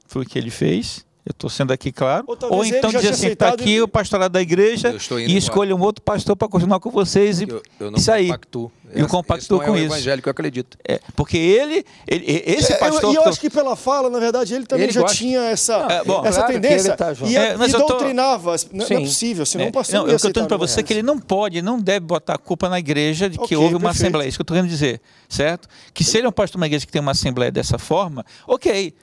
foi o que ele fez eu estou sendo aqui claro. Ou, ou então dizer assim, está aqui e... o pastorado da igreja e escolha um outro pastor para continuar com vocês e eu, eu isso aí. Compactuo. E o compactou com é isso. evangélico, eu acredito. É, porque ele, ele esse é, pastor... E eu, acho que pela fala, na verdade, ele também ele já gosta. tinha essa, é, bom, essa claro tendência. Tá e, é, e doutrinava. Tô... Não, não, é possível, senão é, o pastor não, não Eu estou dizendo para você que ele não pode, não deve botar a culpa na igreja de que okay, houve uma perfeito. assembleia. É isso que eu estou querendo dizer, certo? Que se ele é um pastor de uma igreja que tem uma assembleia dessa forma, ok,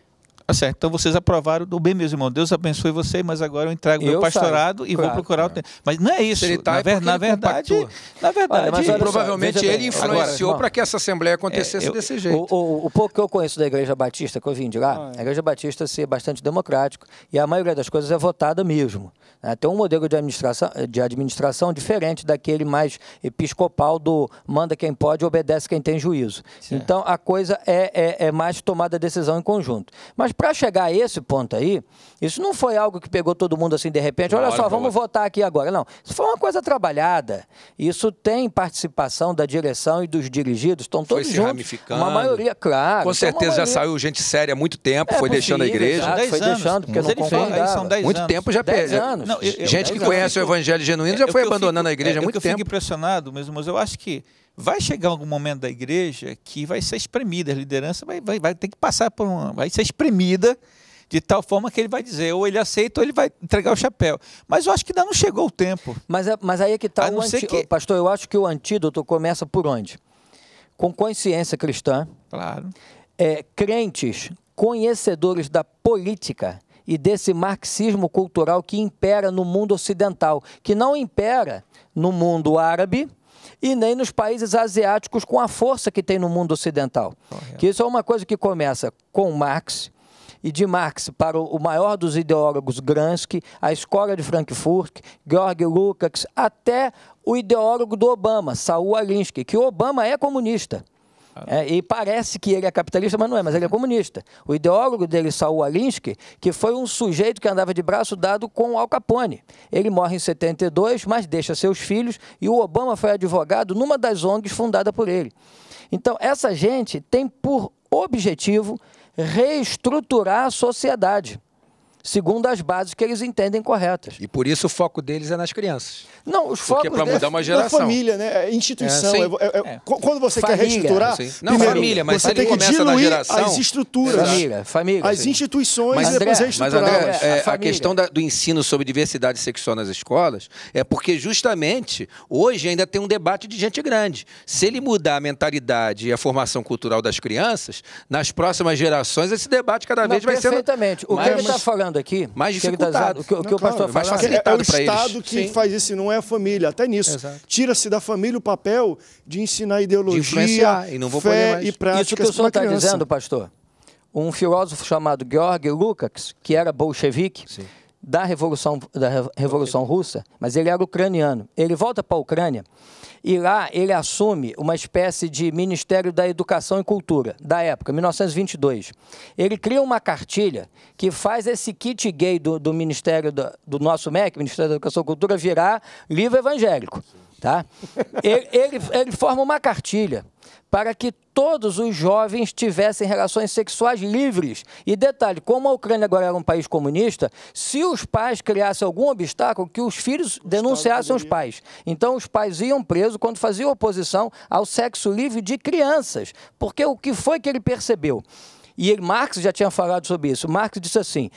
Tá certo. Então vocês aprovaram do bem, mesmo irmão Deus abençoe você, mas agora eu entrego eu meu pastorado e claro, vou procurar claro. o tempo. Mas não é isso. Tá na, é ver, na verdade, na verdade, mas provavelmente ele influenciou para que essa assembleia acontecesse é, eu, desse jeito. O, o, o, pouco que eu conheço da Igreja Batista, que eu vim de lá, ah, é. a Igreja Batista ser é bastante democrático e a maioria das coisas é votada mesmo. É, tem um modelo de administração, de administração diferente daquele mais episcopal do manda quem pode, obedece quem tem juízo. Certo. Então a coisa é, é, é mais tomada decisão em conjunto. Mas para chegar a esse ponto aí, isso não foi algo que pegou todo mundo assim de repente, olha só, vamos votar aqui agora. Não, isso foi uma coisa trabalhada. Isso tem participação da direção e dos dirigidos, estão todos foi se juntos. Ramificando. Uma maioria, claro. Com então certeza maioria... já saiu gente séria há muito tempo, é, foi possível, deixando a igreja. Exato, foi anos. deixando, porque não concordava. Dez muito anos. tempo já perdeu. Gente que conhece o evangelho genuíno já foi abandonando a igreja há é, muito tempo. Eu fico impressionado, mesmo. mas eu acho que vai chegar algum momento da igreja que vai ser espremida, a liderança vai, vai, vai ter que passar por uma, vai ser espremida de tal forma que ele vai dizer, ou ele aceita ou ele vai entregar o chapéu. Mas eu acho que ainda não chegou o tempo. Mas, é, mas aí é que está o antídoto. Que... Pastor, eu acho que o antídoto começa por onde? Com consciência cristã. Claro. É, crentes conhecedores da política e desse marxismo cultural que impera no mundo ocidental, que não impera no mundo árabe e nem nos países asiáticos com a força que tem no mundo ocidental. Correto. Que isso é uma coisa que começa com Marx, e de Marx para o maior dos ideólogos Gransky, a escola de Frankfurt, Georg Lukács, até o ideólogo do Obama, Saul Alinsky, que o Obama é comunista. Ah. É, e parece que ele é capitalista, mas não é, mas ele é comunista. O ideólogo dele, Saul Alinsky, que foi um sujeito que andava de braço dado com Al Capone. Ele morre em 72, mas deixa seus filhos, e o Obama foi advogado numa das ONGs fundada por ele. Então, essa gente tem por objetivo reestruturar a sociedade segundo as bases que eles entendem corretas. E por isso o foco deles é nas crianças. Não, os focos Porque é para mudar uma geração. Na família, né? É instituição. É, é, é, é quando você família, quer reestruturar, sim. não primeiro, família, mas você tem que diluir geração, as estruturas, família, família, as sim. instituições mas, e depois André, Mas André, é, a, a questão da, do ensino sobre diversidade sexual nas escolas é porque justamente hoje ainda tem um debate de gente grande. Se ele mudar a mentalidade e a formação cultural das crianças, nas próximas gerações esse debate cada vez vai ser. Perfeitamente. O mas, que ele está falando dizendo aqui. Mais é dificultado. O que, o, que o pastor claro, fala. É, é o Estado que Sim. faz isso, não é a família. Até nisso. Tira-se da família o papel de ensinar ideologia, de e não vou fé mais. e práticas Isso que o senhor está dizendo, pastor. Um filósofo chamado Georg Lukács, que era bolchevique, Sim da Revolução, da Revolução Russa, mas ele era ucraniano. Ele volta para a Ucrânia e lá ele assume uma espécie de Ministério da Educação e Cultura, da época, 1922. Ele cria uma cartilha que faz esse kit gay do, do Ministério do, do nosso MEC, Ministério da Educação e Cultura, virar livro evangélico. Sim. Tá? Ele, ele, ele forma uma cartilha para que todos os jovens tivessem relações sexuais livres. E detalhe, como a Ucrânia agora era um país comunista, se os pais criassem algum obstáculo, que os filhos o denunciassem os pais. Então os pais iam presos quando faziam oposição ao sexo livre de crianças, porque o que foi que ele percebeu? E ele, Marx já tinha falado sobre isso. Marx disse assim: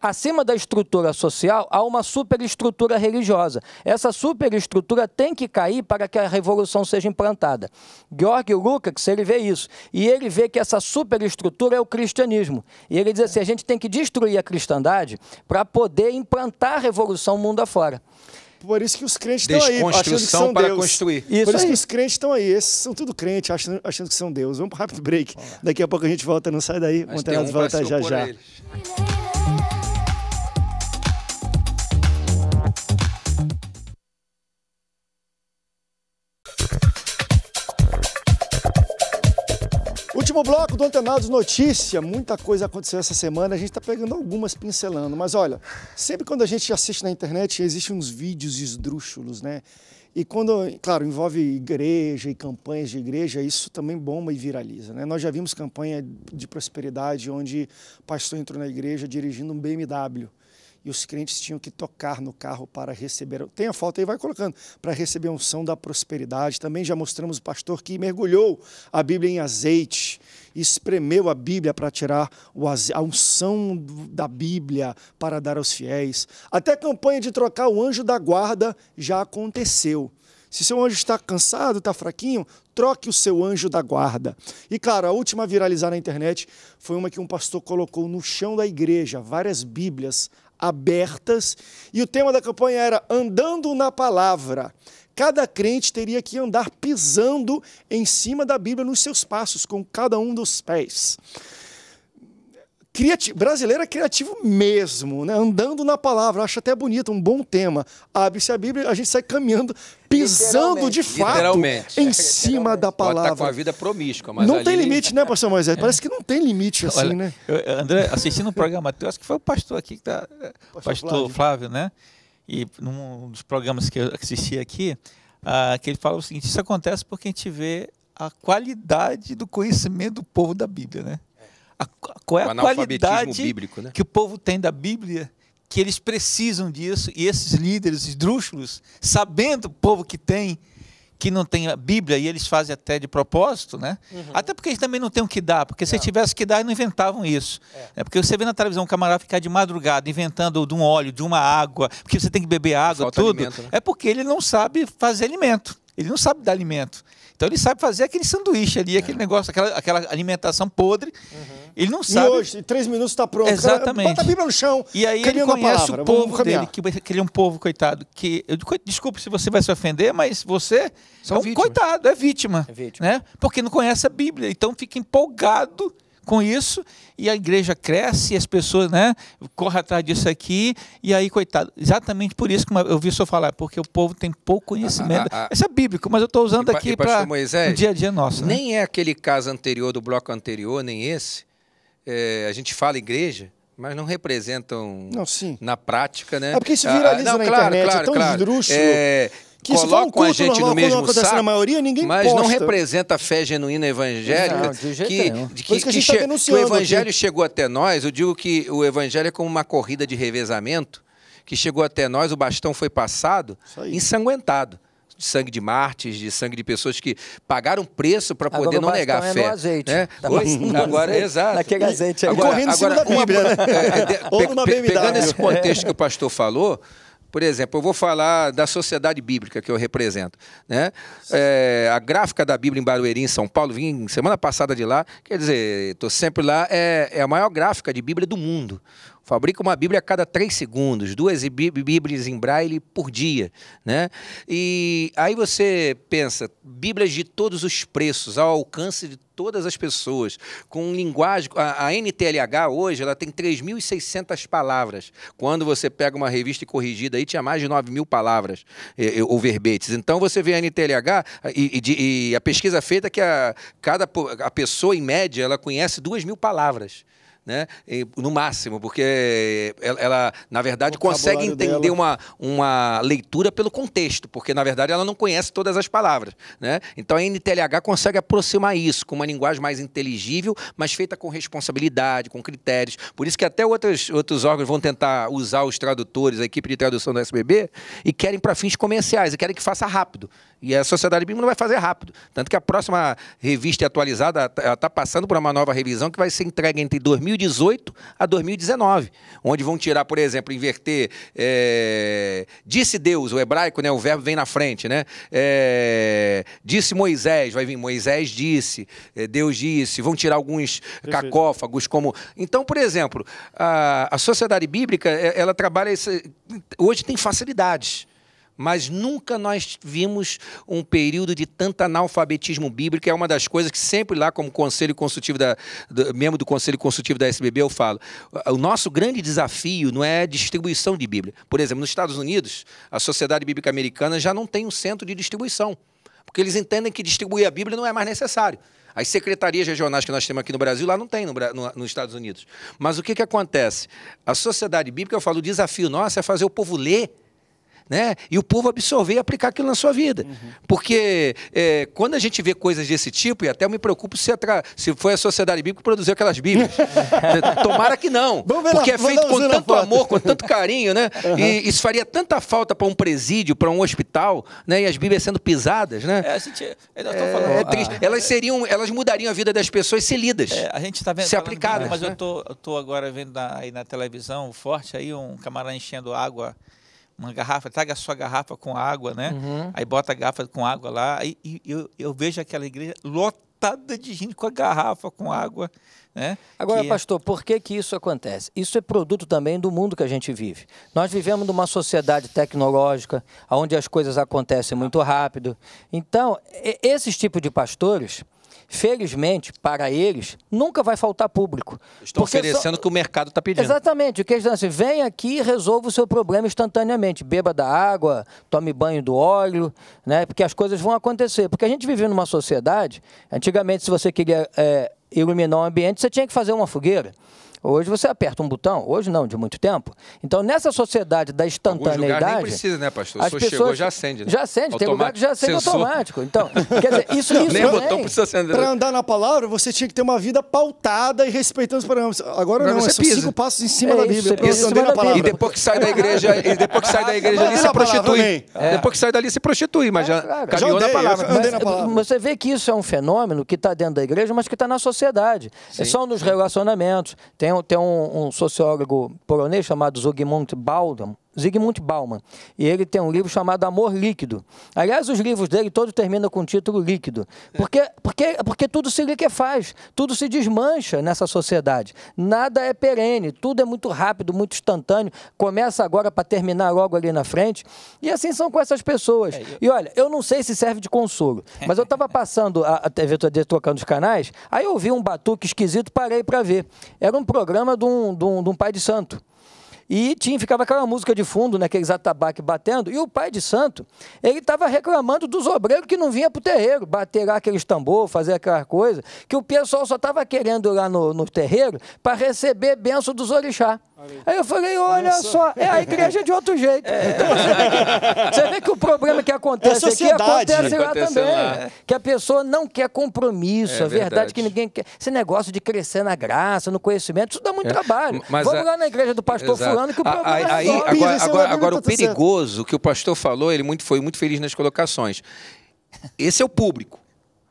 acima da estrutura social há uma superestrutura religiosa. Essa superestrutura tem que cair para que a revolução seja implantada. Georg Lukács, ele vê isso. E ele vê que essa superestrutura é o cristianismo. E ele diz assim: a gente tem que destruir a cristandade para poder implantar a revolução mundo afora. Por isso que os crentes estão aí, achando que são para Deus. construir. Isso Por isso aí. que os crentes estão aí. Esses são tudo crentes, achando, achando que são Deus. Vamos para rápido break. Daqui a pouco a gente volta, não sai daí. Mas um volta já já. Eles. Último bloco do Antenados Notícia. Muita coisa aconteceu essa semana. A gente está pegando algumas pincelando. Mas olha, sempre quando a gente assiste na internet, existem uns vídeos esdrúxulos, né? E quando, claro, envolve igreja e campanhas de igreja, isso também bomba e viraliza. Né? Nós já vimos campanha de prosperidade onde o pastor entrou na igreja dirigindo um BMW e os crentes tinham que tocar no carro para receber. Tem a falta aí, vai colocando, para receber a unção da prosperidade. Também já mostramos o pastor que mergulhou a Bíblia em azeite, espremeu a Bíblia para tirar a unção da Bíblia para dar aos fiéis. Até a campanha de trocar o anjo da guarda já aconteceu. Se seu anjo está cansado, está fraquinho, troque o seu anjo da guarda. E claro, a última a viralizar na internet foi uma que um pastor colocou no chão da igreja, várias Bíblias abertas. E o tema da campanha era Andando na Palavra. Cada crente teria que andar pisando em cima da Bíblia nos seus passos, com cada um dos pés criativo brasileiro é criativo mesmo, né? andando na palavra. Acho até bonito, um bom tema. Abre-se a Bíblia, a gente sai caminhando, pisando de fato em cima da palavra. Pode tá com a vida promíscua, mas Não tem limite, né, pastor Moisés? É. Parece que não tem limite assim, Olha, né? Eu, André, assistindo um programa teu, acho que foi o pastor aqui que tá. Pastor, pastor Flávio. Flávio, né? E num dos programas que eu assisti aqui, ah, que ele fala o seguinte: isso acontece porque a gente vê a qualidade do conhecimento do povo da Bíblia, né? a, qual é a qualidade bíblico, né? que o povo tem da Bíblia, que eles precisam disso, e esses líderes esdrúxulos, sabendo o povo que tem, que não tem a Bíblia, e eles fazem até de propósito, né? Uhum. Até porque eles também não têm o que dar, porque se tivesse que dar, eles não inventavam isso. É. é. porque você vê na televisão um camarada ficar de madrugada inventando de um óleo, de uma água, porque você tem que beber água, Falta tudo. Alimento, né? É porque ele não sabe fazer alimento. Ele não sabe dar alimento. Então ele sabe fazer aquele sanduíche ali, aquele é. negócio, aquela, aquela alimentação podre. Uhum. Ele não sabe. E hoje, em três minutos está pronto. Exatamente. Bota a Bíblia no chão. E aí ele conhece o povo dele, que, que ele é um povo coitado. Que, eu, desculpe se você vai se ofender, mas você São é um vítimas. coitado, é vítima, é vítima. Né? Porque não conhece a Bíblia. Então fica empolgado com isso e a igreja cresce e as pessoas né, correm atrás disso aqui. E aí, coitado, exatamente por isso que eu vi o senhor falar, porque o povo tem pouco conhecimento. Ah, ah, ah, Isso é bíblico, mas eu estou usando e, aqui para o dia a dia nosso. Né? Nem é aquele caso anterior, do bloco anterior, nem esse. É, a gente fala igreja, mas não representam não, na prática, né? É porque isso ah, viraliza ah, não, na claro, internet, é claro, é tão claro. esdrúxulo. É, que colocam a gente no mesmo saco, na maioria, ninguém mas posta. não representa a fé genuína evangélica, não, que, de que, que, que, tá que o evangelho aqui. chegou até nós, eu digo que o evangelho é como uma corrida de revezamento, que chegou até nós, o bastão foi passado, ensanguentado de sangue de mártires, de sangue de pessoas que pagaram preço para poder agora, não negar é a fé. É no azeite. Né? Tá agora, é exato. Naquele azeite. Agora, e, correndo agora, em cima agora, da Bíblia, uma, né? é, é pe, Pegando esse contexto que o pastor falou, por exemplo, eu vou falar da sociedade bíblica que eu represento. Né? É, a gráfica da Bíblia em Barueri, em São Paulo, vim semana passada de lá. Quer dizer, estou sempre lá. É, é a maior gráfica de Bíblia do mundo fabrica uma Bíblia a cada três segundos, duas Bíblias em braille por dia, né? E aí você pensa, Bíblias de todos os preços, ao alcance de todas as pessoas, com linguagem. A, a NTLH hoje ela tem 3.600 palavras. Quando você pega uma revista corrigida aí, tinha mais de 9 mil palavras é, é, ou verbetes. Então você vê a NTLH e, e, a pesquisa feita que a, cada, a pessoa, em média, ela conhece 2 mil palavras né? no máximo, porque ela, ela na verdade, consegue entender uma, uma leitura pelo contexto, porque, na verdade, ela não conhece todas as palavras. Né? Então, a NTLH consegue aproximar isso com uma linguagem mais inteligível, mas feita com responsabilidade, com critérios. Por isso que até outros, outros órgãos vão tentar usar os tradutores, a equipe de tradução do SBB, e querem para fins comerciais, e querem que faça rápido. E a Sociedade Bíblica não vai fazer rápido. Tanto que a próxima revista atualizada está passando por uma nova revisão que vai ser entregue entre 2018 a 2019, onde vão tirar, por exemplo, inverter é, disse Deus, o hebraico, né, o verbo vem na frente, né? É, disse Moisés, vai vir Moisés disse, eh, Deus disse, vão tirar alguns cacófagos como... Então, por exemplo, a, a Sociedade Bíblica, ela trabalha... Esse... Hoje tem facilidades mas nunca nós vimos um período de tanto analfabetismo bíblico. É uma das coisas que sempre lá, como conselho consultivo da, do, membro do conselho consultivo da SBB, eu falo. O nosso grande desafio não é a distribuição de Bíblia. Por exemplo, nos Estados Unidos, a Sociedade Bíblica Americana já não tem um centro de distribuição, porque eles entendem que distribuir a Bíblia não é mais necessário. As secretarias regionais que nós temos aqui no Brasil, lá não tem no, no, nos Estados Unidos. Mas o que, que acontece? A sociedade bíblica, eu falo, o desafio nosso é fazer o povo ler né? E o povo absorver e aplicar aquilo na sua vida. Uhum. Porque é, quando a gente vê coisas desse tipo, e até me preocupo se, atra... se foi a sociedade bíblica que produziu aquelas bíblias. Tomara que não. porque é feito com tanto amor, com tanto carinho, né? Uhum. E isso faria tanta falta para um presídio, para um hospital, né? E as bíblias sendo pisadas, né? É, a gente, eu falando, é, é triste. Ah, elas seriam, elas mudariam a vida das pessoas se lidas. É, a gente tá vendo, se tá aplicadas. mas né? eu, tô, eu tô agora vendo na, aí na televisão forte aí um camarão enchendo água uma garrafa, traga a sua garrafa com água, né? Uhum. Aí bota a garrafa com água lá, e, eu, eu vejo aquela igreja lotada de gente com a garrafa com água, né? Agora, que... É pastor, por que que isso acontece? Isso é produto também do mundo que a gente vive. Nós vivemos numa sociedade tecnológica, onde as coisas acontecem muito rápido. Então, esses tipos de pastores Felizmente, para eles, nunca vai faltar público. Estão oferecendo o só... que o mercado está pedindo. Exatamente. O que eles dizem assim, vem aqui e resolva o seu problema instantaneamente. Beba da água, tome banho do óleo, né? porque as coisas vão acontecer. Porque a gente vive numa sociedade, antigamente, se você queria é, iluminar o um ambiente, você tinha que fazer uma fogueira. Hoje você aperta um botão, hoje não, de muito tempo. Então, nessa sociedade da instantaneidade. Lugar nem precisa, né, pastor? As pessoas chegou, já acende. Né? Já acende, tem lugar que já acende sensor. automático. Então, quer dizer, isso, não, isso nem botão precisa acender. Para né? andar na palavra, você tinha que ter uma vida pautada e respeitando os parâmetros. Agora não, não você é pisa. cinco passos em cima é da Bíblia. Isso, andei na palavra. E depois que sai da igreja, e depois que sai da igreja ali, é se prostitui. É. Depois que sai dali, se prostitui, mas já é, claro. caminhou já andei, na palavra. Andei na palavra. você vê que isso é um fenômeno que está dentro da igreja, mas que está na sociedade. É só nos relacionamentos. Tem tem, tem um, um sociólogo polonês chamado Zygmunt Baldom Zygmunt Bauman. E ele tem um livro chamado Amor Líquido. Aliás, os livros dele todos terminam com o título líquido. Porque, porque, porque tudo se liquefaz, tudo se desmancha nessa sociedade. Nada é perene, tudo é muito rápido, muito instantâneo. Começa agora para terminar logo ali na frente. E assim são com essas pessoas. É, e olha, eu não sei se serve de consolo, mas eu estava passando a, a TV trocando os canais, aí eu vi um batuque esquisito, parei para ver. Era um programa de um, de um, de um pai de santo. E tinha, ficava aquela música de fundo, né, aqueles atabaques batendo. E o pai de santo, ele estava reclamando dos obreiros que não vinha para o terreiro, bater lá aqueles tambor, fazer aquela coisa, que o pessoal só estava querendo ir lá no, no terreiro para receber benção dos orixás. Aí eu falei, olha só, é a igreja é de outro jeito. É. Então, você, vê que, você, vê que, o problema que acontece é aqui acontece lá também. Lá. Que a pessoa não quer compromisso, é a é verdade, verdade que ninguém quer. Esse negócio de crescer na graça, no conhecimento, isso dá muito é. trabalho. Mas Vamos a... lá na igreja do pastor Exato. fulano que o problema aí, é aí, agora, é agora, agora, agora o tá perigoso que o pastor falou, ele muito, foi muito feliz nas colocações. Esse é o público.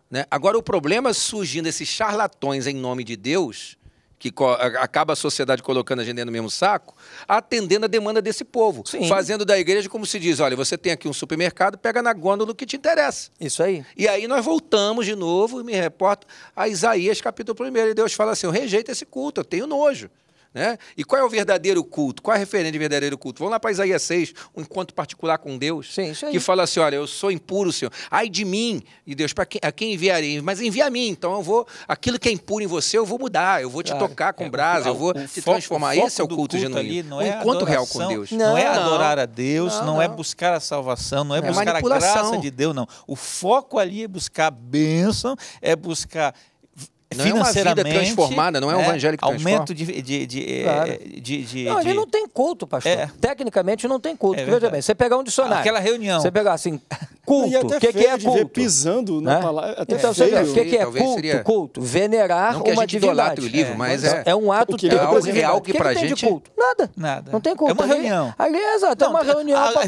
Né? Agora o problema surgindo esses charlatões em nome de Deus que acaba a sociedade colocando a gente no mesmo saco, atendendo a demanda desse povo. Sim. Fazendo da igreja como se diz, olha, você tem aqui um supermercado, pega na gôndola o que te interessa. Isso aí. E aí nós voltamos de novo, me reporto, a Isaías capítulo 1. E Deus fala assim, eu rejeito esse culto, eu tenho nojo. Né? E qual é o verdadeiro culto? Qual é a referência de verdadeiro culto? Vamos lá para Isaías 6, um encontro particular com Deus, Sim, que fala assim: olha, eu sou impuro, Senhor, ai de mim, e Deus, para quem, quem enviarei? Mas envia a mim, então eu vou, aquilo que é impuro em você, eu vou mudar, eu vou te claro. Ah, tocar com é, brasa, é eu vou te foco, transformar. Esse é o culto, culto genuíno. Ali não um é encontro real com Deus. Não, é não é adorar a Deus, não, não, é buscar a salvação, não é, é buscar a graça de Deus, não. O foco ali é buscar a bênção, é buscar não é uma vida transformada, não é um é, evangelho que aumento transforma. Aumento de, de, de, eh, claro. de, de, Não, a gente não tem culto, pastor. É. Tecnicamente não tem culto. É Veja bem, você pegar um dicionário. Aquela reunião. Você pegar assim, culto. O que, que é culto? Ver pisando na palavra. Até então, feio. o que, que é culto? Seria... Culto. Venerar não que uma a gente divindade. o livro, mas é, é um ato que é, é algo real que, que pra gente. Culto? Nada. Nada. Não tem culto. É uma reunião. Aliás, é exato, é então, uma reunião. Às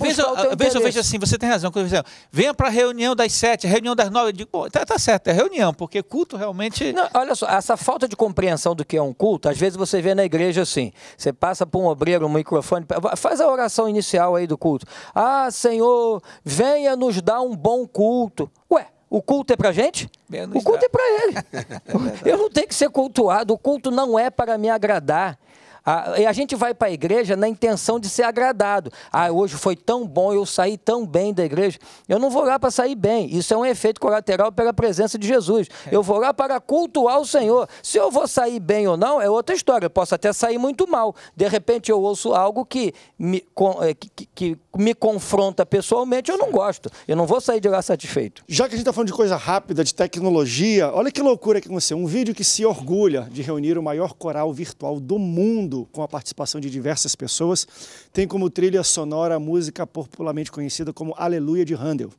vezes eu vejo assim, você tem razão. Assim, venha para reunião das sete, reunião das nove. Eu digo, tá, tá certo, é reunião, porque culto realmente. Não, olha só, essa falta de compreensão do que é um culto, às vezes você vê na igreja assim, você passa por um obreiro, um microfone, faz a oração inicial aí do culto. Ah, Senhor, venha nos dar um bom culto. Ué, o culto é para gente? o culto dá. é para ele. é eu não tenho que ser cultuado. O culto não é para me agradar. A, e a gente vai para a igreja na intenção de ser agradado. Ah, hoje foi tão bom, eu saí tão bem da igreja. Eu não vou lá para sair bem. Isso é um efeito colateral pela presença de Jesus. É. Eu vou lá para cultuar o Senhor. Se eu vou sair bem ou não, é outra história. Eu posso até sair muito mal. De repente eu ouço algo que me, eh, que, que me confronta pessoalmente, eu não gosto. Eu não vou sair de lá satisfeito. Já que a gente está falando de coisa rápida, de tecnologia, olha que loucura que aconteceu. Um vídeo que se orgulha de reunir o maior coral virtual do mundo Mundo, com a participação de diversas pessoas, tem como trilha sonora a música popularmente conhecida como Aleluia de Handel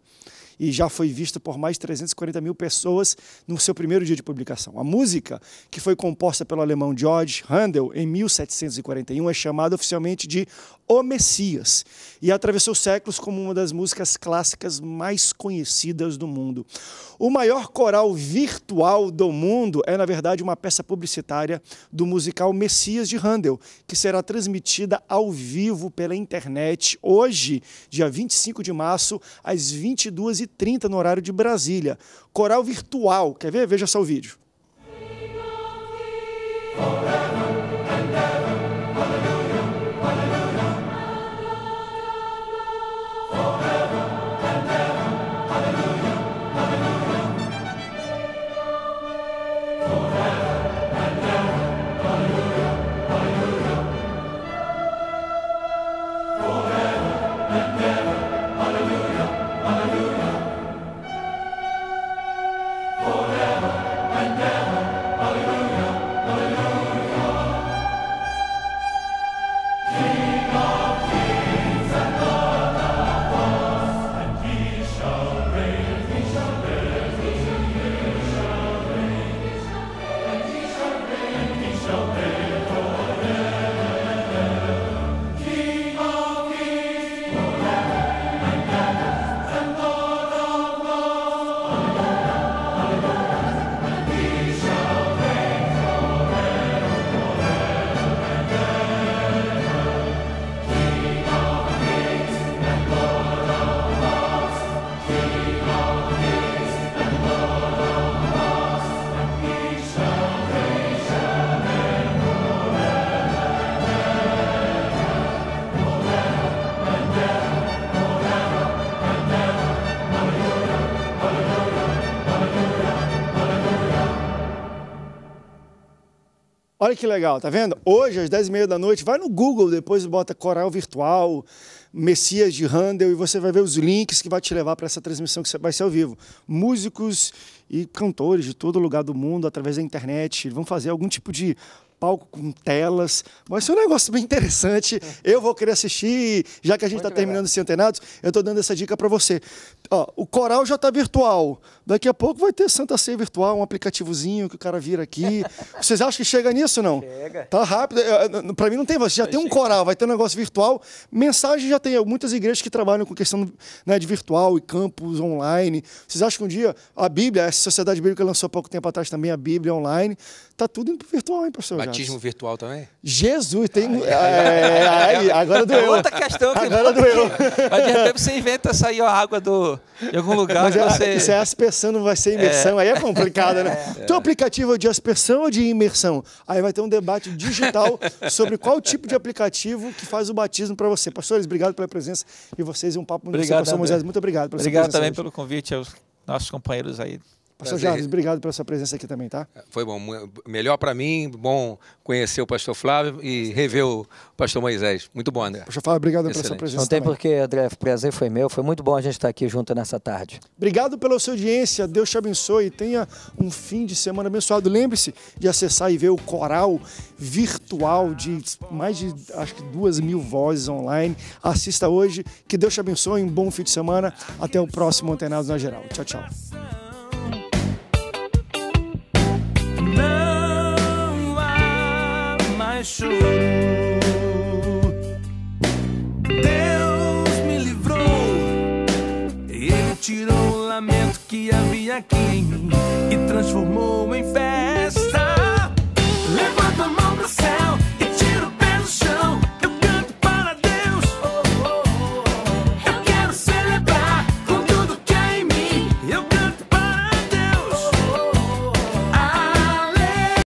e já foi vista por mais de 340 mil pessoas no seu primeiro dia de publicação. A música, que foi composta pelo alemão George Handel em 1741, é chamada oficialmente de o Messias, e atravessou séculos como uma das músicas clássicas mais conhecidas do mundo. O maior coral virtual do mundo é, na verdade, uma peça publicitária do musical Messias de Handel, que será transmitida ao vivo pela internet hoje, dia 25 de março, às 22h30, no horário de Brasília. Coral virtual, quer ver? Veja só o vídeo. Forever. Olha que legal, tá vendo? Hoje, às 10h30 da noite, vai no Google, depois bota Coral Virtual, Messias de Handel, e você vai ver os links que vai te levar para essa transmissão que vai ser ao vivo. Músicos e cantores de todo lugar do mundo, através da internet, vão fazer algum tipo de palco com telas. Vai ser um negócio bem interessante. Eu vou querer assistir. Já que a gente está terminando esse antenados, eu estou dando essa dica para você. Ó, o coral já está virtual. Daqui a pouco vai ter Santa Ceia virtual, um aplicativozinho que o cara vira aqui. Vocês acham que chega nisso não? Chega. Tá rápido. É, é, para mim não tem. Você já tem um coral, vai ter um negócio virtual. Mensagem já tem. Muitas igrejas que trabalham com questão né, de virtual e campus online. Vocês acham que um dia a Bíblia, a Sociedade Bíblica lançou há pouco tempo atrás também a Bíblia online. Tá tudo indo pro virtual, hein, professor? Vai batismo virtual também? Jesus, tem. É, é, agora doeu. É outra questão que agora doeu. Mas de repente você inventa sair a água do, de algum lugar. Mas é, você... Se é aspersão, não vai ser imersão. Aí é complicado, né? É. Teu aplicativo é de aspersão ou de imersão? Aí vai ter um debate digital sobre qual tipo de aplicativo que faz o batismo para você. Pastores, obrigado pela presença e vocês e um papo muito Pastor Moisés, muito obrigado. Pela obrigado também hoje. pelo convite aos nossos companheiros aí Pastor Prazer. Jarvis, obrigado pela sua presença aqui também, tá? É, foi bom. Melhor para mim, bom conhecer o pastor Flávio e rever o pastor Moisés. Muito bom, André. Pastor Flávio, obrigado Excelente. pela sua presença. Não tem porque, André, o prazer foi meu. Foi muito bom a gente estar aqui junto nessa tarde. Obrigado pela sua audiência. Deus te abençoe. Tenha um fim de semana abençoado. Lembre-se de acessar e ver o coral virtual de mais de, acho que, duas mil vozes online. Assista hoje. Que Deus te abençoe. Um bom fim de semana. Até o próximo Antenados na Geral. Tchau, tchau. Deus me livrou, ele tirou o lamento que havia aqui e transformou em fé.